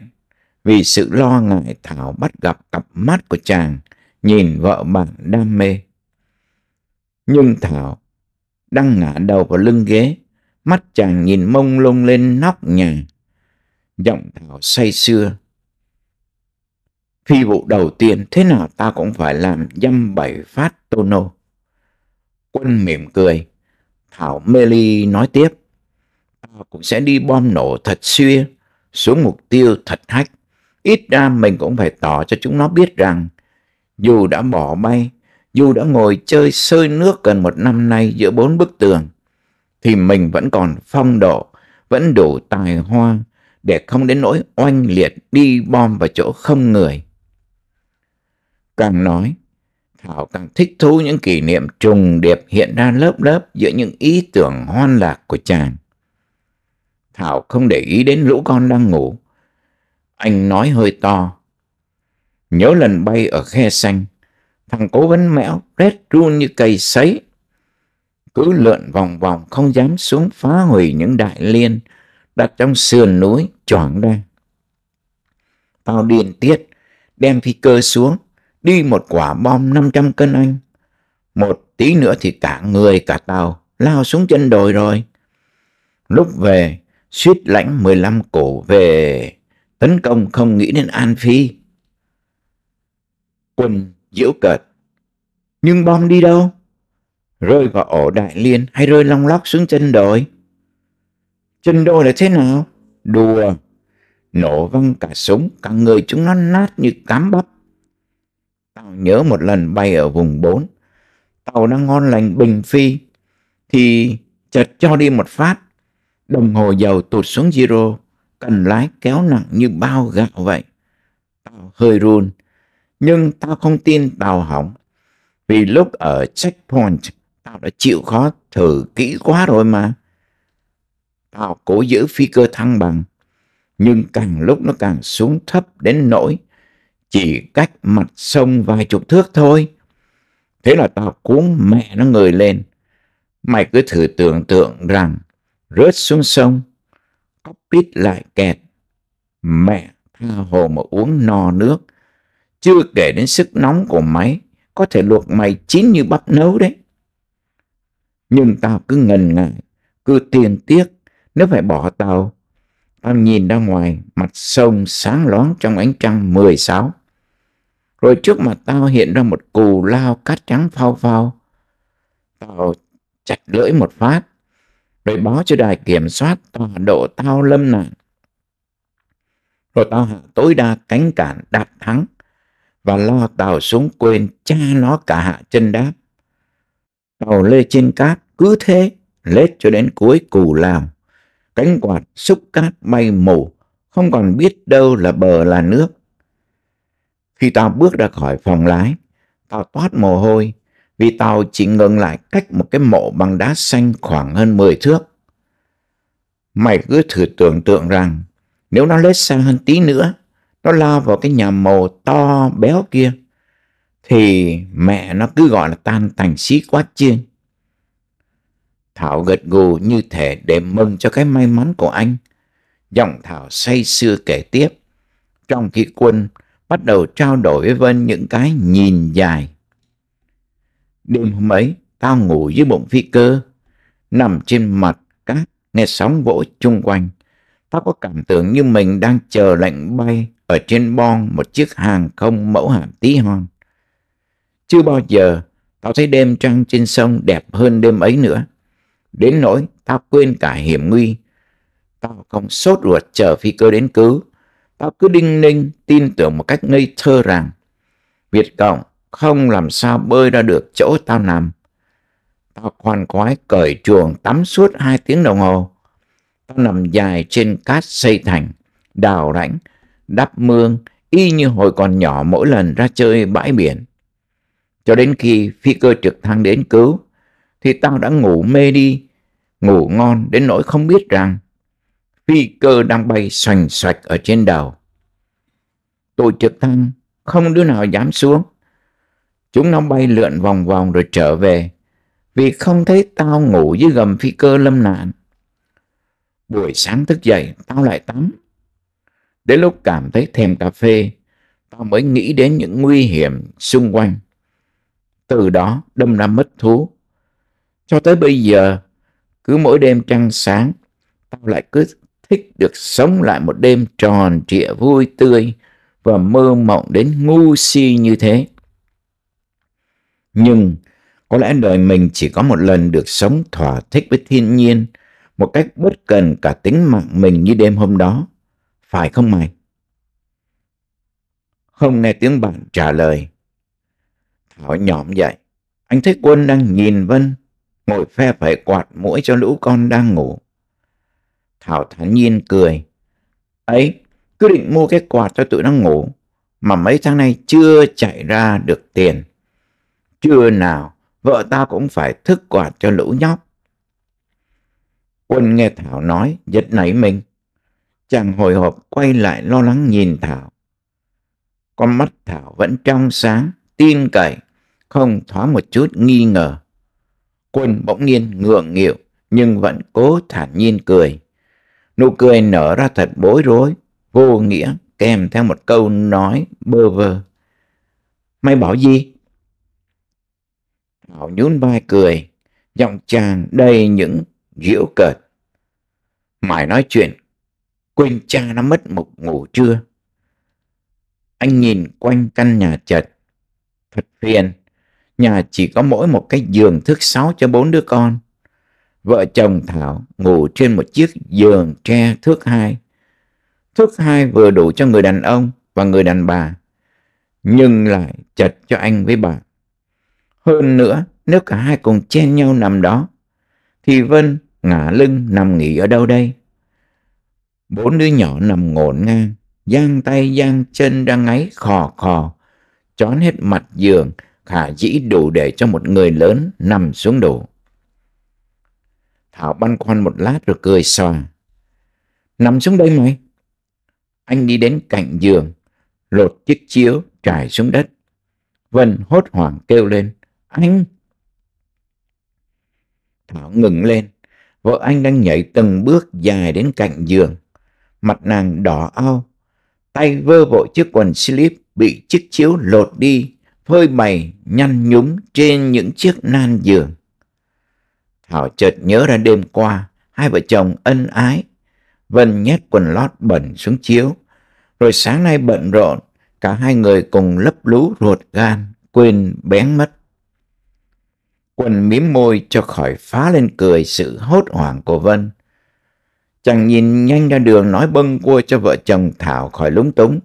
vì sự lo ngại Thảo bắt gặp cặp mắt của chàng nhìn vợ bằng đam mê. Nhưng Thảo đang ngả đầu vào lưng ghế, mắt chàng nhìn mông lung lên nóc nhà. Giọng Thảo say sưa. Phi vụ đầu tiên thế nào ta cũng phải làm dăm bảy phát tô nô. Quân mỉm cười. Thảo mê ly nói tiếp. Ta cũng sẽ đi bom nổ thật xuya, xuống mục tiêu thật hách. Ít ra mình cũng phải tỏ cho chúng nó biết rằng dù đã bỏ bay, dù đã ngồi chơi sơi nước gần một năm nay giữa bốn bức tường, thì mình vẫn còn phong độ, vẫn đủ tài hoa để không đến nỗi oanh liệt đi bom vào chỗ không người. Càng nói, Thảo càng thích thú những kỷ niệm trùng điệp hiện ra lớp lớp giữa những ý tưởng hoan lạc của chàng. Thảo không để ý đến lũ con đang ngủ. Anh nói hơi to, Nhớ lần bay ở khe xanh, thằng cố vấn mẽo rét run như cây sấy. Cứ lượn vòng vòng không dám xuống phá hủy những đại liên đặt trong sườn núi choảng ra. Tao điên tiết, đem phi cơ xuống, đi một quả bom 500 cân anh. Một tí nữa thì cả người cả tàu lao xuống chân đồi rồi. Lúc về, suýt lãnh 15 cổ về, tấn công không nghĩ đến An Phi quân diễu cợt. Nhưng bom đi đâu? Rơi vào ổ đại liên hay rơi long lóc xuống chân đồi? Chân đồi là thế nào? Đùa! Nổ văng cả súng, cả người chúng nó nát như cám bắp. Tao nhớ một lần bay ở vùng 4, tàu đang ngon lành bình phi, thì chợt cho đi một phát, đồng hồ dầu tụt xuống zero, cần lái kéo nặng như bao gạo vậy. Tao hơi run, nhưng tao không tin tàu hỏng. Vì lúc ở checkpoint, tao đã chịu khó thử kỹ quá rồi mà. Tao cố giữ phi cơ thăng bằng. Nhưng càng lúc nó càng xuống thấp đến nỗi chỉ cách mặt sông vài chục thước thôi. Thế là tao cuốn mẹ nó người lên. Mày cứ thử tưởng tượng rằng rớt xuống sông, cốc pít lại kẹt. Mẹ tha hồ mà uống no nước chưa kể đến sức nóng của máy, có thể luộc mày chín như bắp nấu đấy. Nhưng tao cứ ngần ngại, cứ tiền tiếc, nếu phải bỏ tao. Tao nhìn ra ngoài, mặt sông sáng loáng trong ánh trăng 16. Rồi trước mặt tao hiện ra một cù lao cát trắng phao phao. Tao chặt lưỡi một phát, rồi báo cho đài kiểm soát tọa độ tao lâm nạn. Rồi tao hạ tối đa cánh cản đạt thắng và lo tàu xuống quên cha nó cả hạ chân đáp. Tàu lê trên cát cứ thế lết cho đến cuối cù lao Cánh quạt xúc cát bay mù, không còn biết đâu là bờ là nước. Khi tàu bước ra khỏi phòng lái, tàu toát mồ hôi vì tàu chỉ ngừng lại cách một cái mộ bằng đá xanh khoảng hơn 10 thước. Mày cứ thử tưởng tượng rằng nếu nó lết xa hơn tí nữa nó lao vào cái nhà màu to béo kia thì mẹ nó cứ gọi là tan tành xí quá chiên thảo gật gù như thể để mừng cho cái may mắn của anh giọng thảo say sưa kể tiếp trong khi quân bắt đầu trao đổi với vân những cái nhìn dài đêm hôm ấy tao ngủ dưới bụng phi cơ nằm trên mặt cát nghe sóng vỗ chung quanh tao có cảm tưởng như mình đang chờ lệnh bay ở trên bon một chiếc hàng không mẫu hạm tí hon. Chưa bao giờ tao thấy đêm trăng trên sông đẹp hơn đêm ấy nữa. Đến nỗi tao quên cả hiểm nguy. Tao không sốt ruột chờ phi cơ đến cứu. Tao cứ đinh ninh tin tưởng một cách ngây thơ rằng Việt Cộng không làm sao bơi ra được chỗ tao nằm. Tao khoan khoái cởi chuồng tắm suốt hai tiếng đồng hồ. Tao nằm dài trên cát xây thành, đào rãnh, đắp mương y như hồi còn nhỏ mỗi lần ra chơi bãi biển. Cho đến khi phi cơ trực thăng đến cứu, thì tao đã ngủ mê đi, ngủ ngon đến nỗi không biết rằng phi cơ đang bay xoành xoạch ở trên đầu. tôi trực thăng không đứa nào dám xuống. Chúng nó bay lượn vòng vòng rồi trở về vì không thấy tao ngủ dưới gầm phi cơ lâm nạn. Buổi sáng thức dậy, tao lại tắm Đến lúc cảm thấy thèm cà phê, tao mới nghĩ đến những nguy hiểm xung quanh. Từ đó đâm ra mất thú. Cho tới bây giờ, cứ mỗi đêm trăng sáng, tao lại cứ thích được sống lại một đêm tròn trịa vui tươi và mơ mộng đến ngu si như thế. Nhưng có lẽ đời mình chỉ có một lần được sống thỏa thích với thiên nhiên một cách bất cần cả tính mạng mình như đêm hôm đó phải không mày? Không nghe tiếng bạn trả lời. Thảo nhỏm dậy. Anh thấy quân đang nhìn Vân, ngồi phe phải quạt mũi cho lũ con đang ngủ. Thảo thản nhiên cười. Ấy, cứ định mua cái quạt cho tụi nó ngủ, mà mấy tháng nay chưa chạy ra được tiền. Chưa nào, vợ ta cũng phải thức quạt cho lũ nhóc. Quân nghe Thảo nói, giật nảy mình. Chàng hồi hộp quay lại lo lắng nhìn Thảo. Con mắt Thảo vẫn trong sáng, tin cậy, không thoáng một chút nghi ngờ. Quân bỗng nhiên ngượng nghịu nhưng vẫn cố thản nhiên cười. Nụ cười nở ra thật bối rối, vô nghĩa kèm theo một câu nói bơ vơ. Mày bảo gì? Thảo nhún vai cười, giọng chàng đầy những giễu cợt. Mày nói chuyện quên cha nó mất một ngủ trưa. Anh nhìn quanh căn nhà chật. Thật phiền, nhà chỉ có mỗi một cái giường thứ sáu cho bốn đứa con. Vợ chồng Thảo ngủ trên một chiếc giường tre thước hai. Thước hai vừa đủ cho người đàn ông và người đàn bà, nhưng lại chật cho anh với bà. Hơn nữa, nếu cả hai cùng chen nhau nằm đó, thì Vân ngả lưng nằm nghỉ ở đâu đây? Bốn đứa nhỏ nằm ngổn ngang, giang tay giang chân đang ngáy khò khò, trón hết mặt giường, khả dĩ đủ để cho một người lớn nằm xuống đủ. Thảo băn khoăn một lát rồi cười xòa. Nằm xuống đây mày. Anh đi đến cạnh giường, lột chiếc chiếu trải xuống đất. Vân hốt hoảng kêu lên, anh! Thảo ngừng lên, vợ anh đang nhảy từng bước dài đến cạnh giường mặt nàng đỏ ao. Tay vơ vội chiếc quần slip bị chiếc chiếu lột đi, phơi bày nhăn nhúng trên những chiếc nan giường. Thảo chợt nhớ ra đêm qua, hai vợ chồng ân ái. Vân nhét quần lót bẩn xuống chiếu. Rồi sáng nay bận rộn, cả hai người cùng lấp lú ruột gan, quên bén mất. Quần mím môi cho khỏi phá lên cười sự hốt hoảng của Vân. Chàng nhìn nhanh ra đường nói bâng cua cho vợ chồng Thảo khỏi lúng túng.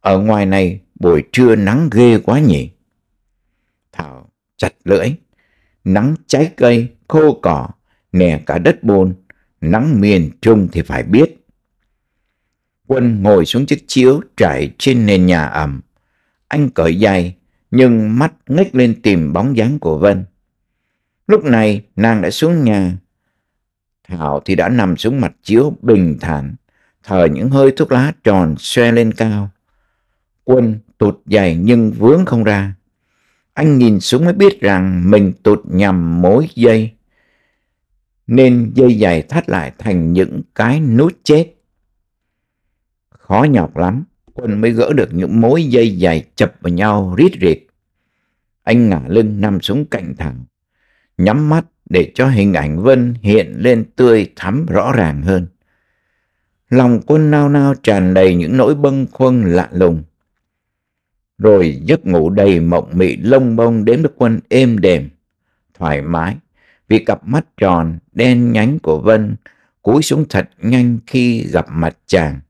Ở ngoài này buổi trưa nắng ghê quá nhỉ. Thảo chặt lưỡi. Nắng cháy cây, khô cỏ, nè cả đất bùn, nắng miền trung thì phải biết. Quân ngồi xuống chiếc chiếu trải trên nền nhà ẩm. Anh cởi giày, nhưng mắt ngách lên tìm bóng dáng của Vân. Lúc này nàng đã xuống nhà, hảo thì đã nằm xuống mặt chiếu bình thản, thở những hơi thuốc lá tròn xoe lên cao. Quân tụt dày nhưng vướng không ra. Anh nhìn xuống mới biết rằng mình tụt nhầm mối dây. Nên dây dày thắt lại thành những cái nút chết. Khó nhọc lắm, Quân mới gỡ được những mối dây dày chập vào nhau rít rịt. Anh ngả lưng nằm xuống cạnh thẳng, nhắm mắt để cho hình ảnh Vân hiện lên tươi thắm rõ ràng hơn. Lòng quân nao nao tràn đầy những nỗi bâng khuâng lạ lùng. Rồi giấc ngủ đầy mộng mị lông bông đến được quân êm đềm, thoải mái vì cặp mắt tròn đen nhánh của Vân cúi xuống thật nhanh khi gặp mặt chàng.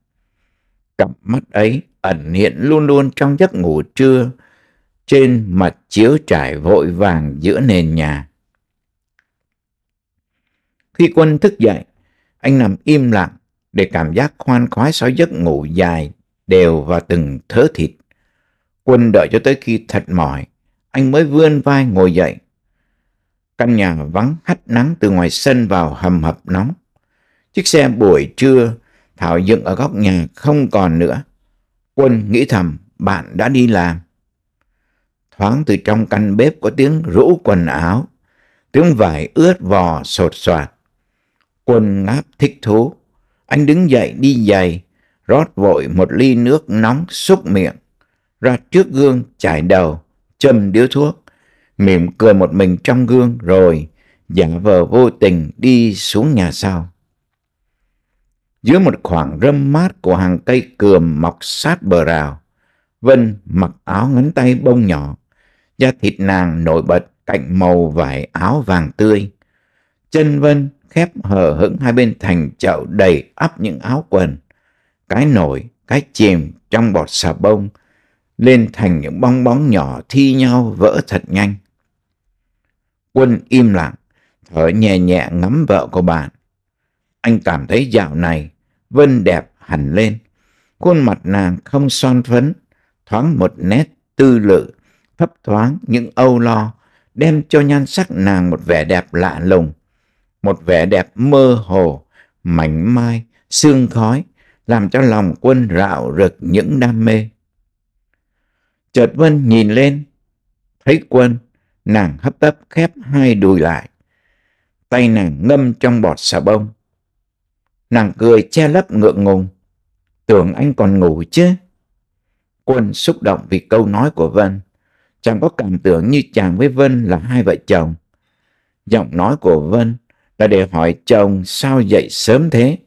Cặp mắt ấy ẩn hiện luôn luôn trong giấc ngủ trưa trên mặt chiếu trải vội vàng giữa nền nhà. Khi quân thức dậy, anh nằm im lặng để cảm giác khoan khoái sau giấc ngủ dài đều và từng thớ thịt. Quân đợi cho tới khi thật mỏi, anh mới vươn vai ngồi dậy. Căn nhà vắng hắt nắng từ ngoài sân vào hầm hập nóng. Chiếc xe buổi trưa Thảo dựng ở góc nhà không còn nữa. Quân nghĩ thầm bạn đã đi làm. Thoáng từ trong căn bếp có tiếng rũ quần áo, tiếng vải ướt vò sột soạt. Quân ngáp thích thú. Anh đứng dậy đi giày, rót vội một ly nước nóng xúc miệng, ra trước gương chải đầu, châm điếu thuốc, mỉm cười một mình trong gương rồi giả vờ vô tình đi xuống nhà sau. Dưới một khoảng râm mát của hàng cây cườm mọc sát bờ rào, Vân mặc áo ngắn tay bông nhỏ, da thịt nàng nổi bật cạnh màu vải áo vàng tươi. Chân Vân khép hờ hững hai bên thành chậu đầy ắp những áo quần, cái nổi, cái chìm trong bọt xà bông, lên thành những bong bóng nhỏ thi nhau vỡ thật nhanh. Quân im lặng, thở nhẹ nhẹ ngắm vợ của bạn. Anh cảm thấy dạo này, Vân đẹp hẳn lên. Khuôn mặt nàng không son phấn, thoáng một nét tư lự, thấp thoáng những âu lo, đem cho nhan sắc nàng một vẻ đẹp lạ lùng, một vẻ đẹp mơ hồ, mảnh mai, sương khói, làm cho lòng quân rạo rực những đam mê. Chợt Vân nhìn lên, thấy quân, nàng hấp tấp khép hai đùi lại. Tay nàng ngâm trong bọt xà bông. Nàng cười che lấp ngượng ngùng. Tưởng anh còn ngủ chứ? Quân xúc động vì câu nói của Vân. Chàng có cảm tưởng như chàng với Vân là hai vợ chồng. Giọng nói của Vân là để hỏi chồng sao dậy sớm thế.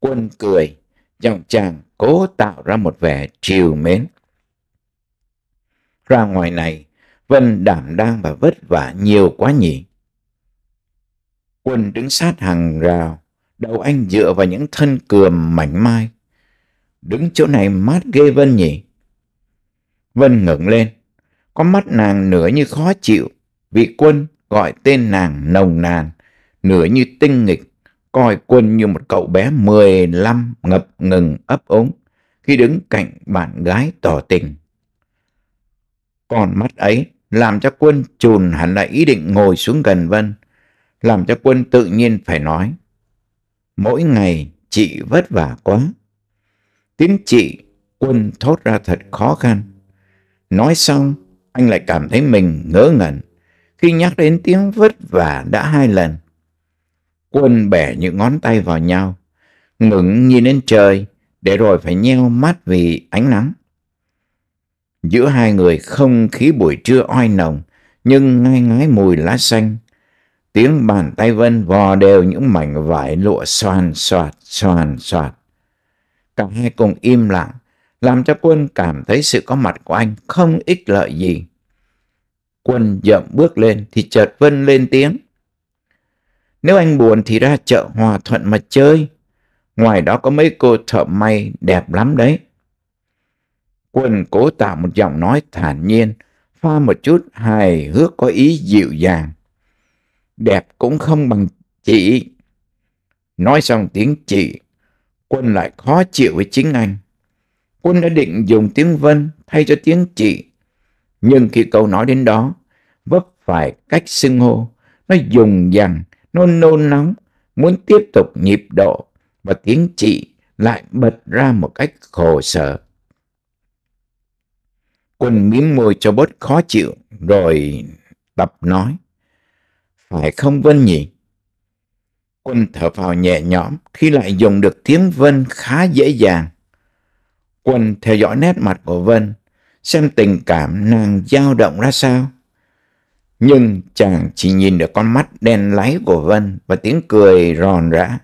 Quân cười, giọng chàng cố tạo ra một vẻ chiều mến. Ra ngoài này, Vân đảm đang và vất vả nhiều quá nhỉ. Quân đứng sát hàng rào, đầu anh dựa vào những thân cườm mảnh mai. Đứng chỗ này mát ghê Vân nhỉ. Vân ngẩng lên, có mắt nàng nửa như khó chịu vì quân gọi tên nàng nồng nàn, nửa như tinh nghịch, coi quân như một cậu bé 15 ngập ngừng ấp ống khi đứng cạnh bạn gái tỏ tình. con mắt ấy làm cho quân trùn hẳn lại ý định ngồi xuống gần Vân, làm cho quân tự nhiên phải nói. Mỗi ngày chị vất vả quá. Tiếng chị quân thốt ra thật khó khăn. Nói xong, anh lại cảm thấy mình ngớ ngẩn khi nhắc đến tiếng vất vả đã hai lần. Quân bẻ những ngón tay vào nhau, ngừng nhìn lên trời để rồi phải nheo mắt vì ánh nắng. Giữa hai người không khí buổi trưa oi nồng nhưng ngay ngái mùi lá xanh. Tiếng bàn tay Vân vò đều những mảnh vải lụa xoan xoạt xoan xoạt. Cả hai cùng im lặng làm cho quân cảm thấy sự có mặt của anh không ích lợi gì quần dậm bước lên thì chợt Vân lên tiếng. Nếu anh buồn thì ra chợ Hòa Thuận mà chơi. Ngoài đó có mấy cô thợ may đẹp lắm đấy. Quân cố tạo một giọng nói thản nhiên, pha một chút hài hước có ý dịu dàng. Đẹp cũng không bằng chị. Nói xong tiếng chị, Quân lại khó chịu với chính anh. Quân đã định dùng tiếng Vân thay cho tiếng chị nhưng khi câu nói đến đó, vấp phải cách xưng hô, nó dùng dằng, nó nôn nóng, muốn tiếp tục nhịp độ và tiếng chị lại bật ra một cách khổ sở. Quân mím môi cho bớt khó chịu rồi tập nói. Phải không Vân nhỉ? Quân thở vào nhẹ nhõm khi lại dùng được tiếng Vân khá dễ dàng. Quân theo dõi nét mặt của Vân xem tình cảm nàng dao động ra sao. Nhưng chàng chỉ nhìn được con mắt đen láy của Vân và tiếng cười ròn rã.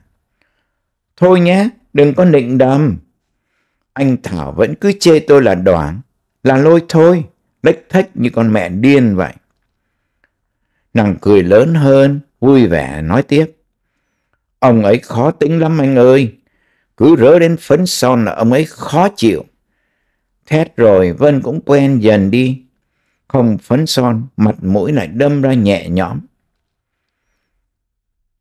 Thôi nhé, đừng có định đầm. Anh Thảo vẫn cứ chê tôi là đoạn là lôi thôi, lếch thách như con mẹ điên vậy. Nàng cười lớn hơn, vui vẻ nói tiếp. Ông ấy khó tính lắm anh ơi, cứ rỡ đến phấn son là ông ấy khó chịu. Thét rồi Vân cũng quen dần đi. Không phấn son, mặt mũi lại đâm ra nhẹ nhõm.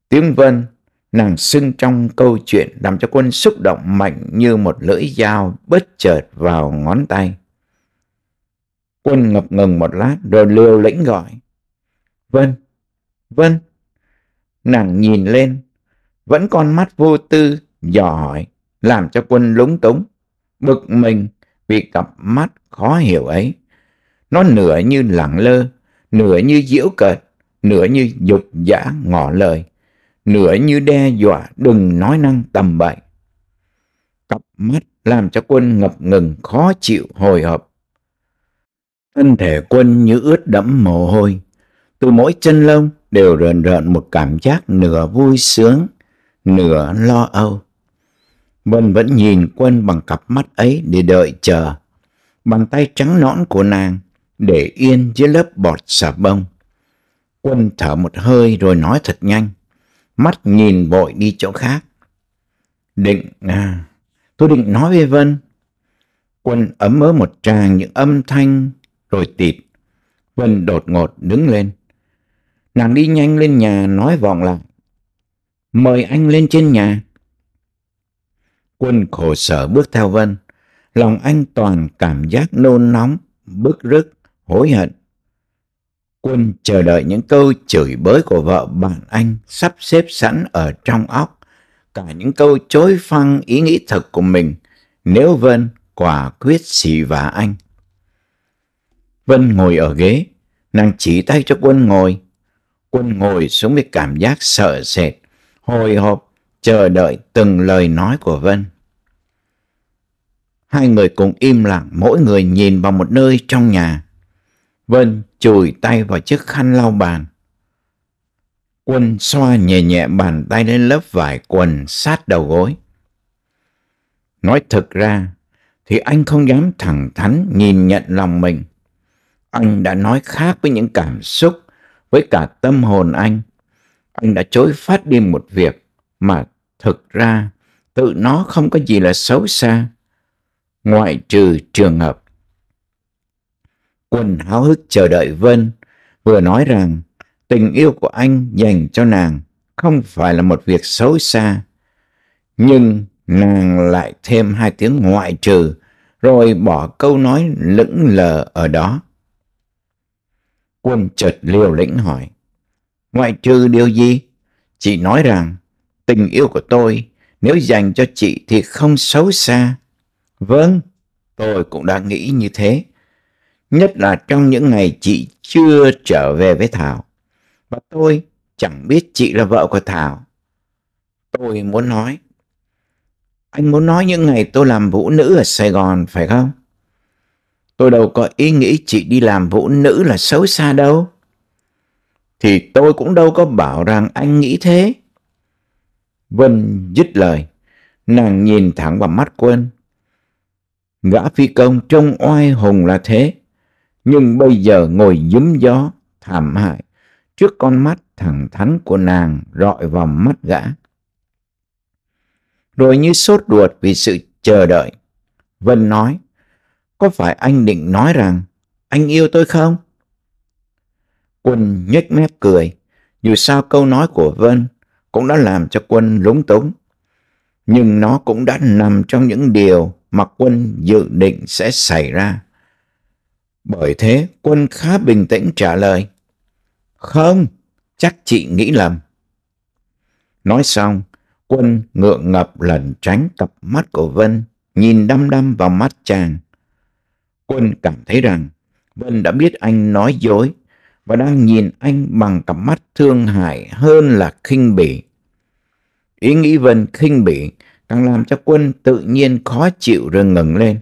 Tiếng Vân, nàng xưng trong câu chuyện làm cho quân xúc động mạnh như một lưỡi dao bất chợt vào ngón tay. Quân ngập ngừng một lát rồi liều lĩnh gọi. Vân, Vân. Nàng nhìn lên, vẫn con mắt vô tư, dò hỏi, làm cho quân lúng túng, bực mình vì cặp mắt khó hiểu ấy. Nó nửa như lẳng lơ, nửa như giễu cợt, nửa như dục dã ngỏ lời, nửa như đe dọa đừng nói năng tầm bậy. Cặp mắt làm cho quân ngập ngừng khó chịu hồi hộp. Thân thể quân như ướt đẫm mồ hôi, từ mỗi chân lông đều rợn rợn một cảm giác nửa vui sướng, nửa lo âu. Vân vẫn nhìn quân bằng cặp mắt ấy để đợi chờ. Bàn tay trắng nõn của nàng để yên dưới lớp bọt xà bông. Quân thở một hơi rồi nói thật nhanh. Mắt nhìn vội đi chỗ khác. Định à, tôi định nói với Vân. Quân ấm ớ một tràng những âm thanh rồi tịt. Vân đột ngột đứng lên. Nàng đi nhanh lên nhà nói vọng lại. Mời anh lên trên nhà. Quân khổ sở bước theo Vân. Lòng anh toàn cảm giác nôn nóng, bức rức, hối hận. Quân chờ đợi những câu chửi bới của vợ bạn anh sắp xếp sẵn ở trong óc. Cả những câu chối phăng ý nghĩ thật của mình nếu Vân quả quyết xì và anh. Vân ngồi ở ghế, nàng chỉ tay cho Quân ngồi. Quân ngồi xuống với cảm giác sợ sệt, hồi hộp chờ đợi từng lời nói của Vân. Hai người cùng im lặng, mỗi người nhìn vào một nơi trong nhà. Vân chùi tay vào chiếc khăn lau bàn. Quân xoa nhẹ nhẹ bàn tay lên lớp vải quần sát đầu gối. Nói thực ra thì anh không dám thẳng thắn nhìn nhận lòng mình. Anh đã nói khác với những cảm xúc, với cả tâm hồn anh. Anh đã chối phát đi một việc mà thực ra tự nó không có gì là xấu xa, ngoại trừ trường hợp. Quân háo hức chờ đợi Vân, vừa nói rằng tình yêu của anh dành cho nàng không phải là một việc xấu xa, nhưng nàng lại thêm hai tiếng ngoại trừ rồi bỏ câu nói lững lờ ở đó. Quân chợt liều lĩnh hỏi, ngoại trừ điều gì? Chị nói rằng Tình yêu của tôi nếu dành cho chị thì không xấu xa. Vâng, tôi cũng đã nghĩ như thế. Nhất là trong những ngày chị chưa trở về với Thảo. Và tôi chẳng biết chị là vợ của Thảo. Tôi muốn nói. Anh muốn nói những ngày tôi làm vũ nữ ở Sài Gòn phải không? Tôi đâu có ý nghĩ chị đi làm vũ nữ là xấu xa đâu. Thì tôi cũng đâu có bảo rằng anh nghĩ thế. Vân dứt lời, nàng nhìn thẳng vào mắt Quân. Gã phi công trông oai hùng là thế, nhưng bây giờ ngồi dúm gió, thảm hại, trước con mắt thẳng thắn của nàng rọi vào mắt gã. Rồi như sốt ruột vì sự chờ đợi, Vân nói, có phải anh định nói rằng anh yêu tôi không? Quân nhếch mép cười, dù sao câu nói của Vân cũng đã làm cho quân lúng túng. Nhưng nó cũng đã nằm trong những điều mà quân dự định sẽ xảy ra. Bởi thế, quân khá bình tĩnh trả lời. Không, chắc chị nghĩ lầm. Nói xong, quân ngượng ngập lẩn tránh cặp mắt của Vân, nhìn đăm đăm vào mắt chàng. Quân cảm thấy rằng Vân đã biết anh nói dối và đang nhìn anh bằng cặp mắt thương hại hơn là khinh bỉ. Ý nghĩ Vân khinh bỉ càng làm cho quân tự nhiên khó chịu rồi ngừng lên.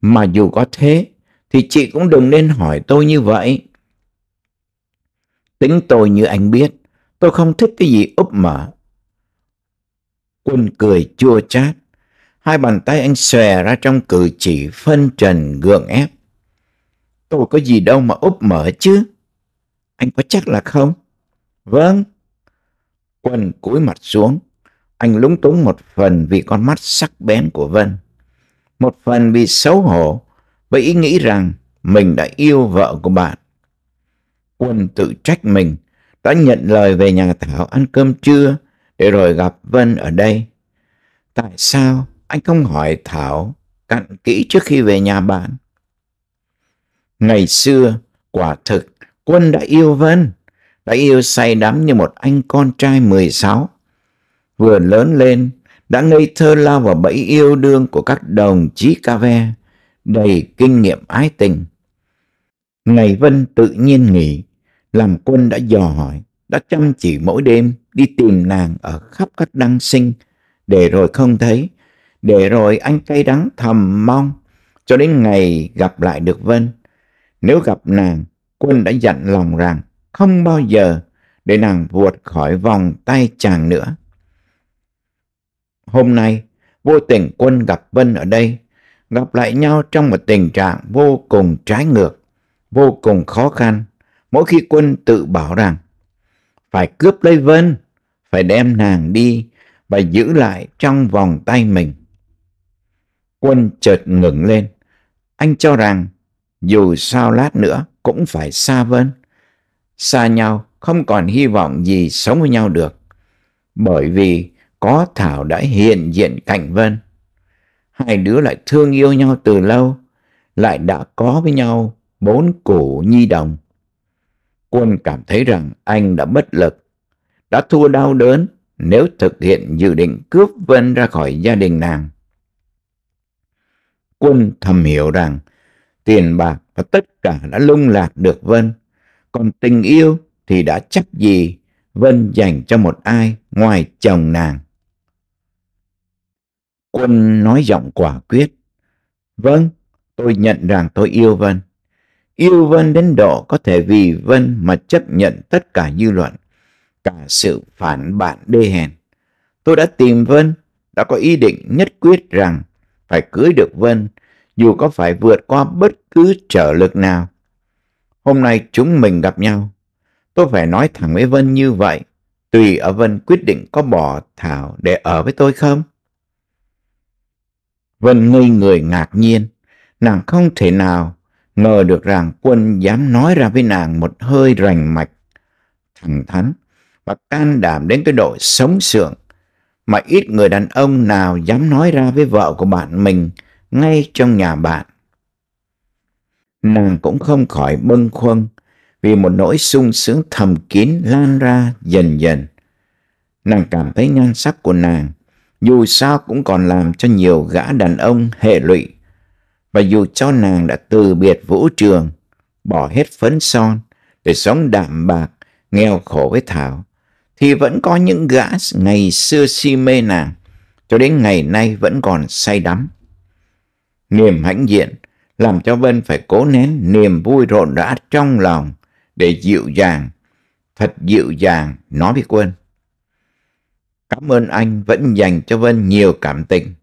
Mà dù có thế, thì chị cũng đừng nên hỏi tôi như vậy. Tính tôi như anh biết, tôi không thích cái gì úp mở. Quân cười chua chát, hai bàn tay anh xòe ra trong cử chỉ phân trần gượng ép. Tôi có gì đâu mà úp mở chứ. Anh có chắc là không? Vâng. Quân cúi mặt xuống. Anh lúng túng một phần vì con mắt sắc bén của Vân. Một phần vì xấu hổ với ý nghĩ rằng mình đã yêu vợ của bạn. Quân tự trách mình đã nhận lời về nhà Thảo ăn cơm trưa để rồi gặp Vân ở đây. Tại sao anh không hỏi Thảo cặn kỹ trước khi về nhà bạn? Ngày xưa, quả thực, quân đã yêu Vân, đã yêu say đắm như một anh con trai 16. Vừa lớn lên, đã ngây thơ lao vào bẫy yêu đương của các đồng chí ca ve, đầy kinh nghiệm ái tình. Ngày Vân tự nhiên nghỉ, làm quân đã dò hỏi, đã chăm chỉ mỗi đêm đi tìm nàng ở khắp các đăng sinh, để rồi không thấy, để rồi anh cay đắng thầm mong, cho đến ngày gặp lại được Vân. Nếu gặp nàng, quân đã dặn lòng rằng không bao giờ để nàng vụt khỏi vòng tay chàng nữa. Hôm nay, vô tình quân gặp Vân ở đây, gặp lại nhau trong một tình trạng vô cùng trái ngược, vô cùng khó khăn. Mỗi khi quân tự bảo rằng, phải cướp lấy Vân, phải đem nàng đi và giữ lại trong vòng tay mình. Quân chợt ngừng lên. Anh cho rằng dù sao lát nữa cũng phải xa vân. Xa nhau không còn hy vọng gì sống với nhau được, bởi vì có Thảo đã hiện diện cạnh Vân. Hai đứa lại thương yêu nhau từ lâu, lại đã có với nhau bốn củ nhi đồng. Quân cảm thấy rằng anh đã bất lực, đã thua đau đớn nếu thực hiện dự định cướp Vân ra khỏi gia đình nàng. Quân thầm hiểu rằng tiền bạc và tất cả đã lung lạc được Vân. Còn tình yêu thì đã chấp gì Vân dành cho một ai ngoài chồng nàng. Quân nói giọng quả quyết. Vâng, tôi nhận rằng tôi yêu Vân. Yêu Vân đến độ có thể vì Vân mà chấp nhận tất cả dư luận, cả sự phản bản đê hèn. Tôi đã tìm Vân, đã có ý định nhất quyết rằng phải cưới được Vân dù có phải vượt qua bất cứ trở lực nào. Hôm nay chúng mình gặp nhau. Tôi phải nói thẳng với Vân như vậy. Tùy ở Vân quyết định có bỏ Thảo để ở với tôi không? Vân ngây người ngạc nhiên. Nàng không thể nào ngờ được rằng quân dám nói ra với nàng một hơi rành mạch, thẳng thắn và can đảm đến cái độ sống sượng mà ít người đàn ông nào dám nói ra với vợ của bạn mình ngay trong nhà bạn. Nàng cũng không khỏi bâng khuân vì một nỗi sung sướng thầm kín lan ra dần dần. Nàng cảm thấy nhan sắc của nàng dù sao cũng còn làm cho nhiều gã đàn ông hệ lụy. Và dù cho nàng đã từ biệt vũ trường, bỏ hết phấn son để sống đạm bạc, nghèo khổ với Thảo, thì vẫn có những gã ngày xưa si mê nàng, cho đến ngày nay vẫn còn say đắm niềm hãnh diện, làm cho Vân phải cố nén niềm vui rộn rã trong lòng để dịu dàng, thật dịu dàng nói với Quân. Cảm ơn anh vẫn dành cho Vân nhiều cảm tình.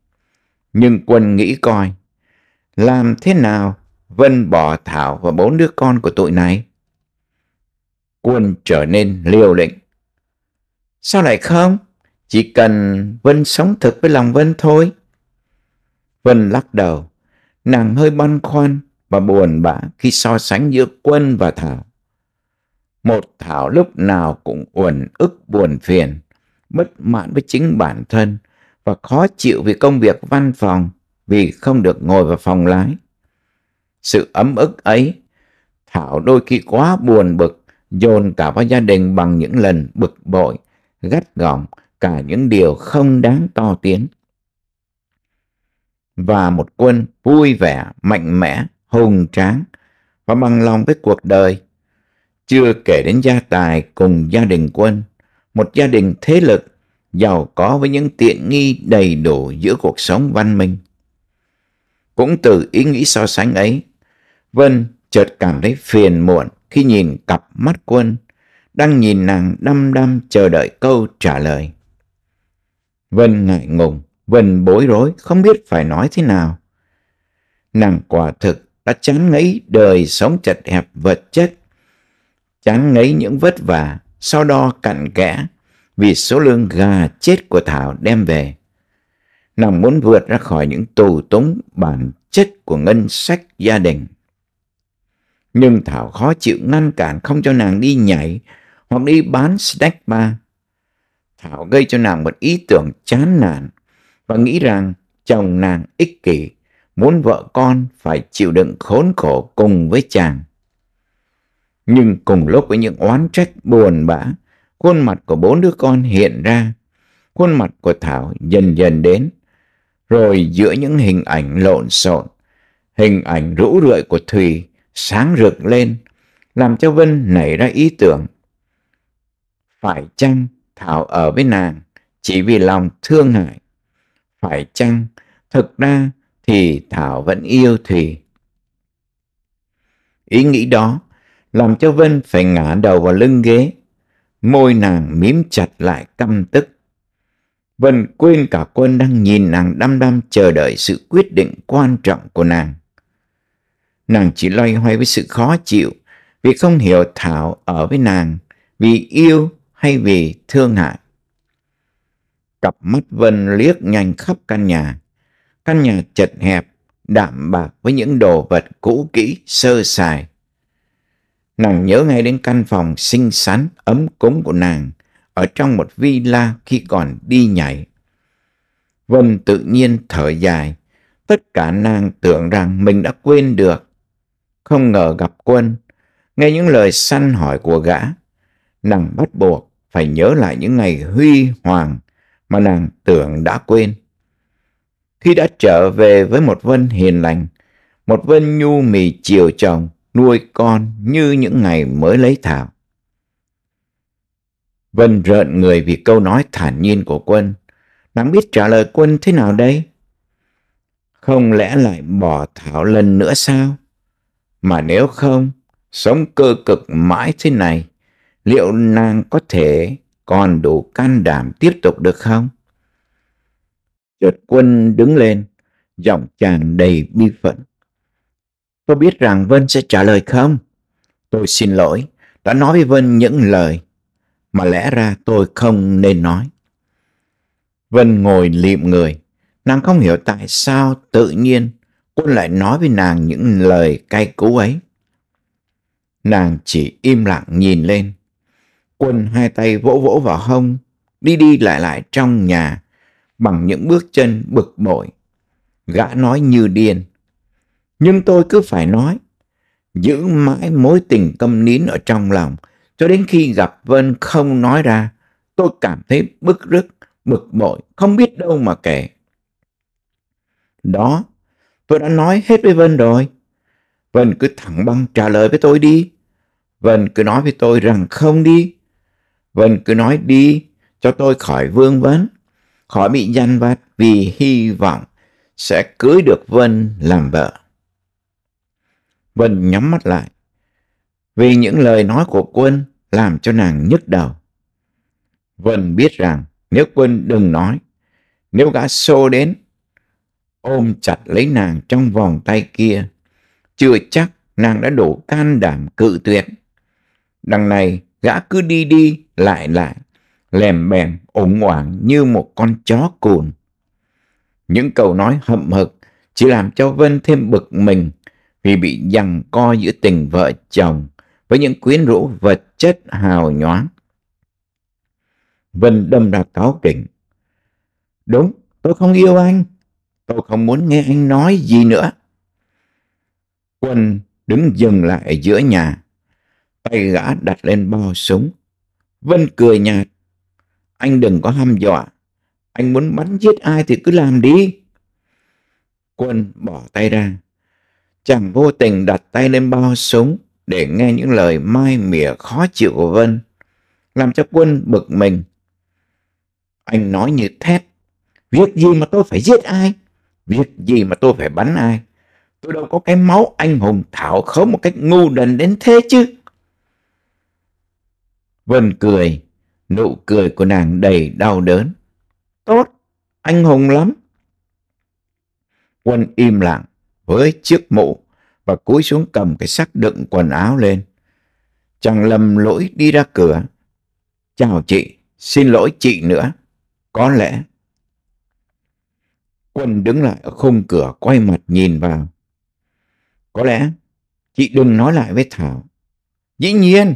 Nhưng Quân nghĩ coi, làm thế nào Vân bỏ Thảo và bốn đứa con của tụi này? Quân trở nên liều lĩnh. Sao lại không? Chỉ cần Vân sống thực với lòng Vân thôi. Vân lắc đầu. Nàng hơi băn khoăn và buồn bã khi so sánh giữa Quân và Thảo. Một Thảo lúc nào cũng uẩn ức buồn phiền, bất mãn với chính bản thân và khó chịu vì công việc văn phòng vì không được ngồi vào phòng lái. Sự ấm ức ấy, Thảo đôi khi quá buồn bực, dồn cả vào gia đình bằng những lần bực bội, gắt gỏng cả những điều không đáng to tiếng và một quân vui vẻ, mạnh mẽ, hùng tráng và bằng lòng với cuộc đời. Chưa kể đến gia tài cùng gia đình quân, một gia đình thế lực, giàu có với những tiện nghi đầy đủ giữa cuộc sống văn minh. Cũng từ ý nghĩ so sánh ấy, Vân chợt cảm thấy phiền muộn khi nhìn cặp mắt quân đang nhìn nàng đăm đăm chờ đợi câu trả lời. Vân ngại ngùng, Vân bối rối không biết phải nói thế nào. Nàng quả thực đã chán ngấy đời sống chật hẹp vật chất, chán ngấy những vất vả, so đo cặn kẽ vì số lương gà chết của Thảo đem về. Nàng muốn vượt ra khỏi những tù túng bản chất của ngân sách gia đình. Nhưng Thảo khó chịu ngăn cản không cho nàng đi nhảy hoặc đi bán snack bar. Thảo gây cho nàng một ý tưởng chán nản và nghĩ rằng chồng nàng ích kỷ, muốn vợ con phải chịu đựng khốn khổ cùng với chàng. Nhưng cùng lúc với những oán trách buồn bã, khuôn mặt của bốn đứa con hiện ra, khuôn mặt của Thảo dần dần đến, rồi giữa những hình ảnh lộn xộn, hình ảnh rũ rượi của Thùy sáng rực lên, làm cho Vân nảy ra ý tưởng. Phải chăng Thảo ở với nàng chỉ vì lòng thương hại phải chăng thực ra thì Thảo vẫn yêu Thùy. Ý nghĩ đó làm cho Vân phải ngả đầu vào lưng ghế. Môi nàng mím chặt lại căm tức. Vân quên cả quân đang nhìn nàng đăm đăm chờ đợi sự quyết định quan trọng của nàng. Nàng chỉ loay hoay với sự khó chịu vì không hiểu Thảo ở với nàng vì yêu hay vì thương hại cặp mắt Vân liếc nhanh khắp căn nhà. Căn nhà chật hẹp, đạm bạc với những đồ vật cũ kỹ, sơ sài. Nàng nhớ ngay đến căn phòng xinh xắn, ấm cúng của nàng, ở trong một villa khi còn đi nhảy. Vân tự nhiên thở dài, tất cả nàng tưởng rằng mình đã quên được. Không ngờ gặp quân, nghe những lời săn hỏi của gã, nàng bắt buộc phải nhớ lại những ngày huy hoàng mà nàng tưởng đã quên. Khi đã trở về với một Vân hiền lành, một Vân nhu mì chiều chồng, nuôi con như những ngày mới lấy Thảo. Vân rợn người vì câu nói thản nhiên của quân. Nàng biết trả lời quân thế nào đây? Không lẽ lại bỏ Thảo lần nữa sao? Mà nếu không, sống cơ cực mãi thế này, liệu nàng có thể còn đủ can đảm tiếp tục được không? Chợt quân đứng lên, giọng chàng đầy bi phận. Tôi biết rằng Vân sẽ trả lời không? Tôi xin lỗi, đã nói với Vân những lời mà lẽ ra tôi không nên nói. Vân ngồi liệm người, nàng không hiểu tại sao tự nhiên quân lại nói với nàng những lời cay cú ấy. Nàng chỉ im lặng nhìn lên, Quân hai tay vỗ vỗ vào hông, đi đi lại lại trong nhà, bằng những bước chân bực bội. Gã nói như điên. Nhưng tôi cứ phải nói, giữ mãi mối tình câm nín ở trong lòng, cho đến khi gặp Vân không nói ra, tôi cảm thấy bức rức bực bội, không biết đâu mà kể. Đó, tôi đã nói hết với Vân rồi. Vân cứ thẳng băng trả lời với tôi đi. Vân cứ nói với tôi rằng không đi. Vân cứ nói đi, cho tôi khỏi vương vấn, khỏi bị dằn vặt vì hy vọng sẽ cưới được Vân làm vợ. Vân nhắm mắt lại, vì những lời nói của quân làm cho nàng nhức đầu. Vân biết rằng nếu quân đừng nói, nếu gã xô đến, ôm chặt lấy nàng trong vòng tay kia, chưa chắc nàng đã đủ can đảm cự tuyệt. Đằng này, gã cứ đi đi lại lại, lèm bèm ủng hoảng như một con chó cùn. Những câu nói hậm hực chỉ làm cho Vân thêm bực mình vì bị giằng co giữa tình vợ chồng với những quyến rũ vật chất hào nhoáng. Vân đâm ra cáo kỉnh. Đúng, tôi không yêu anh. Tôi không muốn nghe anh nói gì nữa. Quân đứng dừng lại giữa nhà. Tay gã đặt lên bo súng. Vân cười nhạt. Anh đừng có hăm dọa. Anh muốn bắn giết ai thì cứ làm đi. Quân bỏ tay ra. Chàng vô tình đặt tay lên bo súng để nghe những lời mai mỉa khó chịu của Vân. Làm cho quân bực mình. Anh nói như thép Việc gì mà tôi phải giết ai? Việc gì mà tôi phải bắn ai? Tôi đâu có cái máu anh hùng thảo khấu một cách ngu đần đến thế chứ. Vân cười, nụ cười của nàng đầy đau đớn. Tốt, anh hùng lắm. Quân im lặng với chiếc mũ và cúi xuống cầm cái sắc đựng quần áo lên. Chàng lầm lỗi đi ra cửa. Chào chị, xin lỗi chị nữa. Có lẽ. Quân đứng lại ở khung cửa quay mặt nhìn vào. Có lẽ chị đừng nói lại với Thảo. Dĩ nhiên.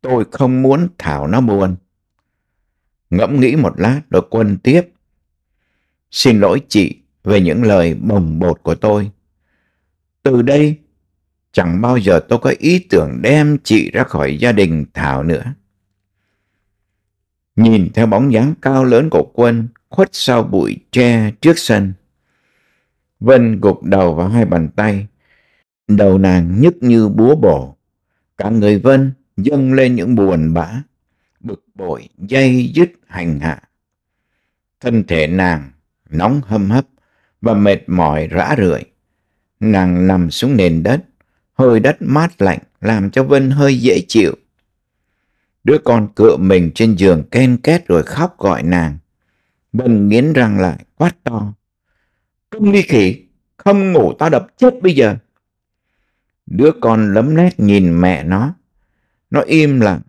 Tôi không muốn Thảo nó buồn. Ngẫm nghĩ một lát rồi quân tiếp. Xin lỗi chị về những lời bồng bột của tôi. Từ đây, chẳng bao giờ tôi có ý tưởng đem chị ra khỏi gia đình Thảo nữa. Nhìn theo bóng dáng cao lớn của quân khuất sau bụi tre trước sân. Vân gục đầu vào hai bàn tay. Đầu nàng nhức như búa bổ. Cả người Vân dâng lên những buồn bã, bực bội, dây dứt hành hạ. Thân thể nàng nóng hâm hấp và mệt mỏi rã rượi. Nàng nằm xuống nền đất, hơi đất mát lạnh làm cho Vân hơi dễ chịu. Đứa con cựa mình trên giường ken két rồi khóc gọi nàng. Vân nghiến răng lại, quát to. Cưng đi khỉ, không ngủ ta đập chết bây giờ. Đứa con lấm lét nhìn mẹ nó, nó im lặng,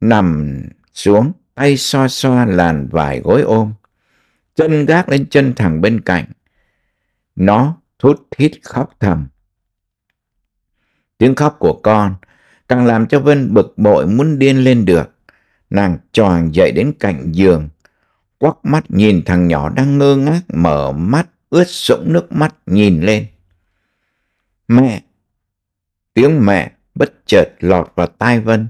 nằm xuống, tay xoa xoa làn vải gối ôm, chân gác lên chân thằng bên cạnh. Nó thút thít khóc thầm. Tiếng khóc của con càng làm cho Vân bực bội muốn điên lên được. Nàng tròn dậy đến cạnh giường, quắc mắt nhìn thằng nhỏ đang ngơ ngác mở mắt ướt sũng nước mắt nhìn lên. Mẹ! Tiếng mẹ bất chợt lọt vào tai Vân,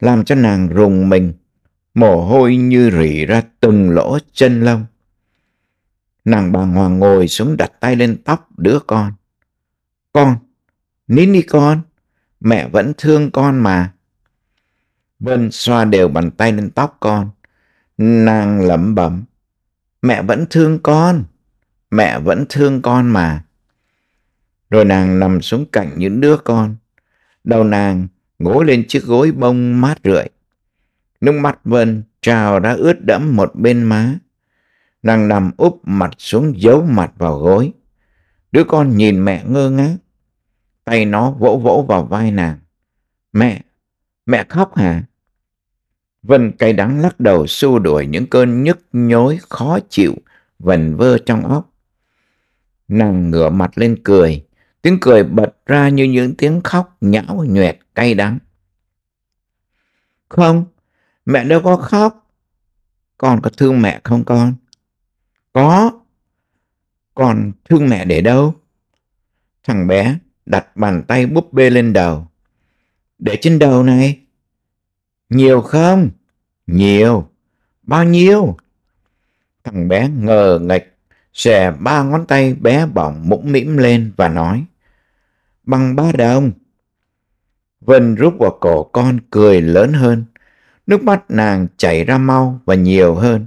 làm cho nàng rùng mình, mồ hôi như rỉ ra từng lỗ chân lông. Nàng bàng hoàng ngồi xuống đặt tay lên tóc đứa con. Con, nín đi con, mẹ vẫn thương con mà. Vân xoa đều bàn tay lên tóc con. Nàng lẩm bẩm. Mẹ vẫn thương con. Mẹ vẫn thương con mà. Rồi nàng nằm xuống cạnh những đứa con. Đầu nàng ngồi lên chiếc gối bông mát rượi. Nước mắt Vân trào ra ướt đẫm một bên má. Nàng nằm úp mặt xuống giấu mặt vào gối. Đứa con nhìn mẹ ngơ ngác. Tay nó vỗ vỗ vào vai nàng. Mẹ, mẹ khóc hả? Vân cay đắng lắc đầu xua đuổi những cơn nhức nhối khó chịu vần vơ trong óc. Nàng ngửa mặt lên cười, Tiếng cười bật ra như những tiếng khóc nhão nhuẹt cay đắng. Không, mẹ đâu có khóc. Con có thương mẹ không con? Có. Con thương mẹ để đâu? Thằng bé đặt bàn tay búp bê lên đầu. Để trên đầu này. Nhiều không? Nhiều. Bao nhiêu? Thằng bé ngờ nghịch xòe ba ngón tay bé bỏng mũm mĩm lên và nói bằng ba đồng. Vân rút vào cổ con cười lớn hơn. Nước mắt nàng chảy ra mau và nhiều hơn.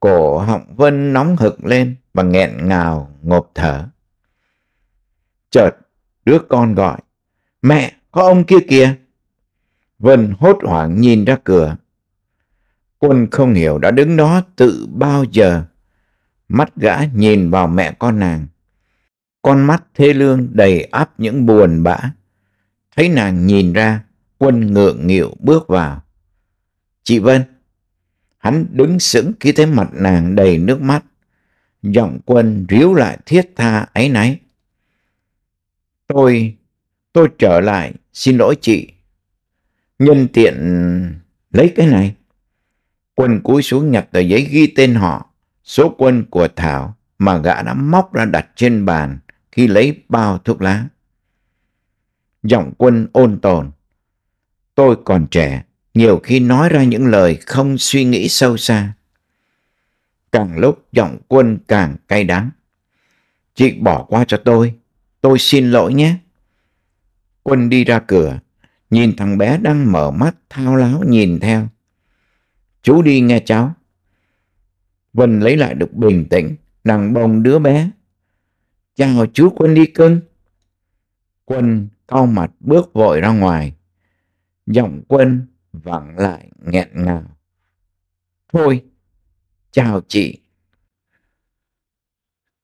Cổ họng Vân nóng hực lên và nghẹn ngào ngộp thở. Chợt đứa con gọi. Mẹ, có ông kia kìa. Vân hốt hoảng nhìn ra cửa. Quân không hiểu đã đứng đó tự bao giờ. Mắt gã nhìn vào mẹ con nàng con mắt thê lương đầy áp những buồn bã. Thấy nàng nhìn ra, quân ngượng nghịu bước vào. Chị Vân, hắn đứng sững khi thấy mặt nàng đầy nước mắt. Giọng quân ríu lại thiết tha ấy nấy Tôi, tôi trở lại, xin lỗi chị. Nhân tiện lấy cái này. Quân cúi xuống nhặt tờ giấy ghi tên họ, số quân của Thảo mà gã đã móc ra đặt trên bàn khi lấy bao thuốc lá. Giọng quân ôn tồn. Tôi còn trẻ, nhiều khi nói ra những lời không suy nghĩ sâu xa. Càng lúc giọng quân càng cay đắng. Chị bỏ qua cho tôi, tôi xin lỗi nhé. Quân đi ra cửa, nhìn thằng bé đang mở mắt thao láo nhìn theo. Chú đi nghe cháu. Vân lấy lại được bình tĩnh, đằng bồng đứa bé Chàng hồi chú quân đi cưng. Quân cau mặt bước vội ra ngoài. Giọng quân vẳng lại nghẹn ngào. Thôi, chào chị.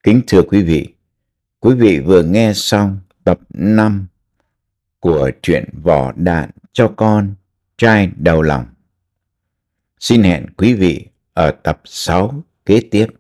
Kính thưa quý vị, quý vị vừa nghe xong tập 5 của truyện vỏ đạn cho con trai đầu lòng. Xin hẹn quý vị ở tập 6 kế tiếp.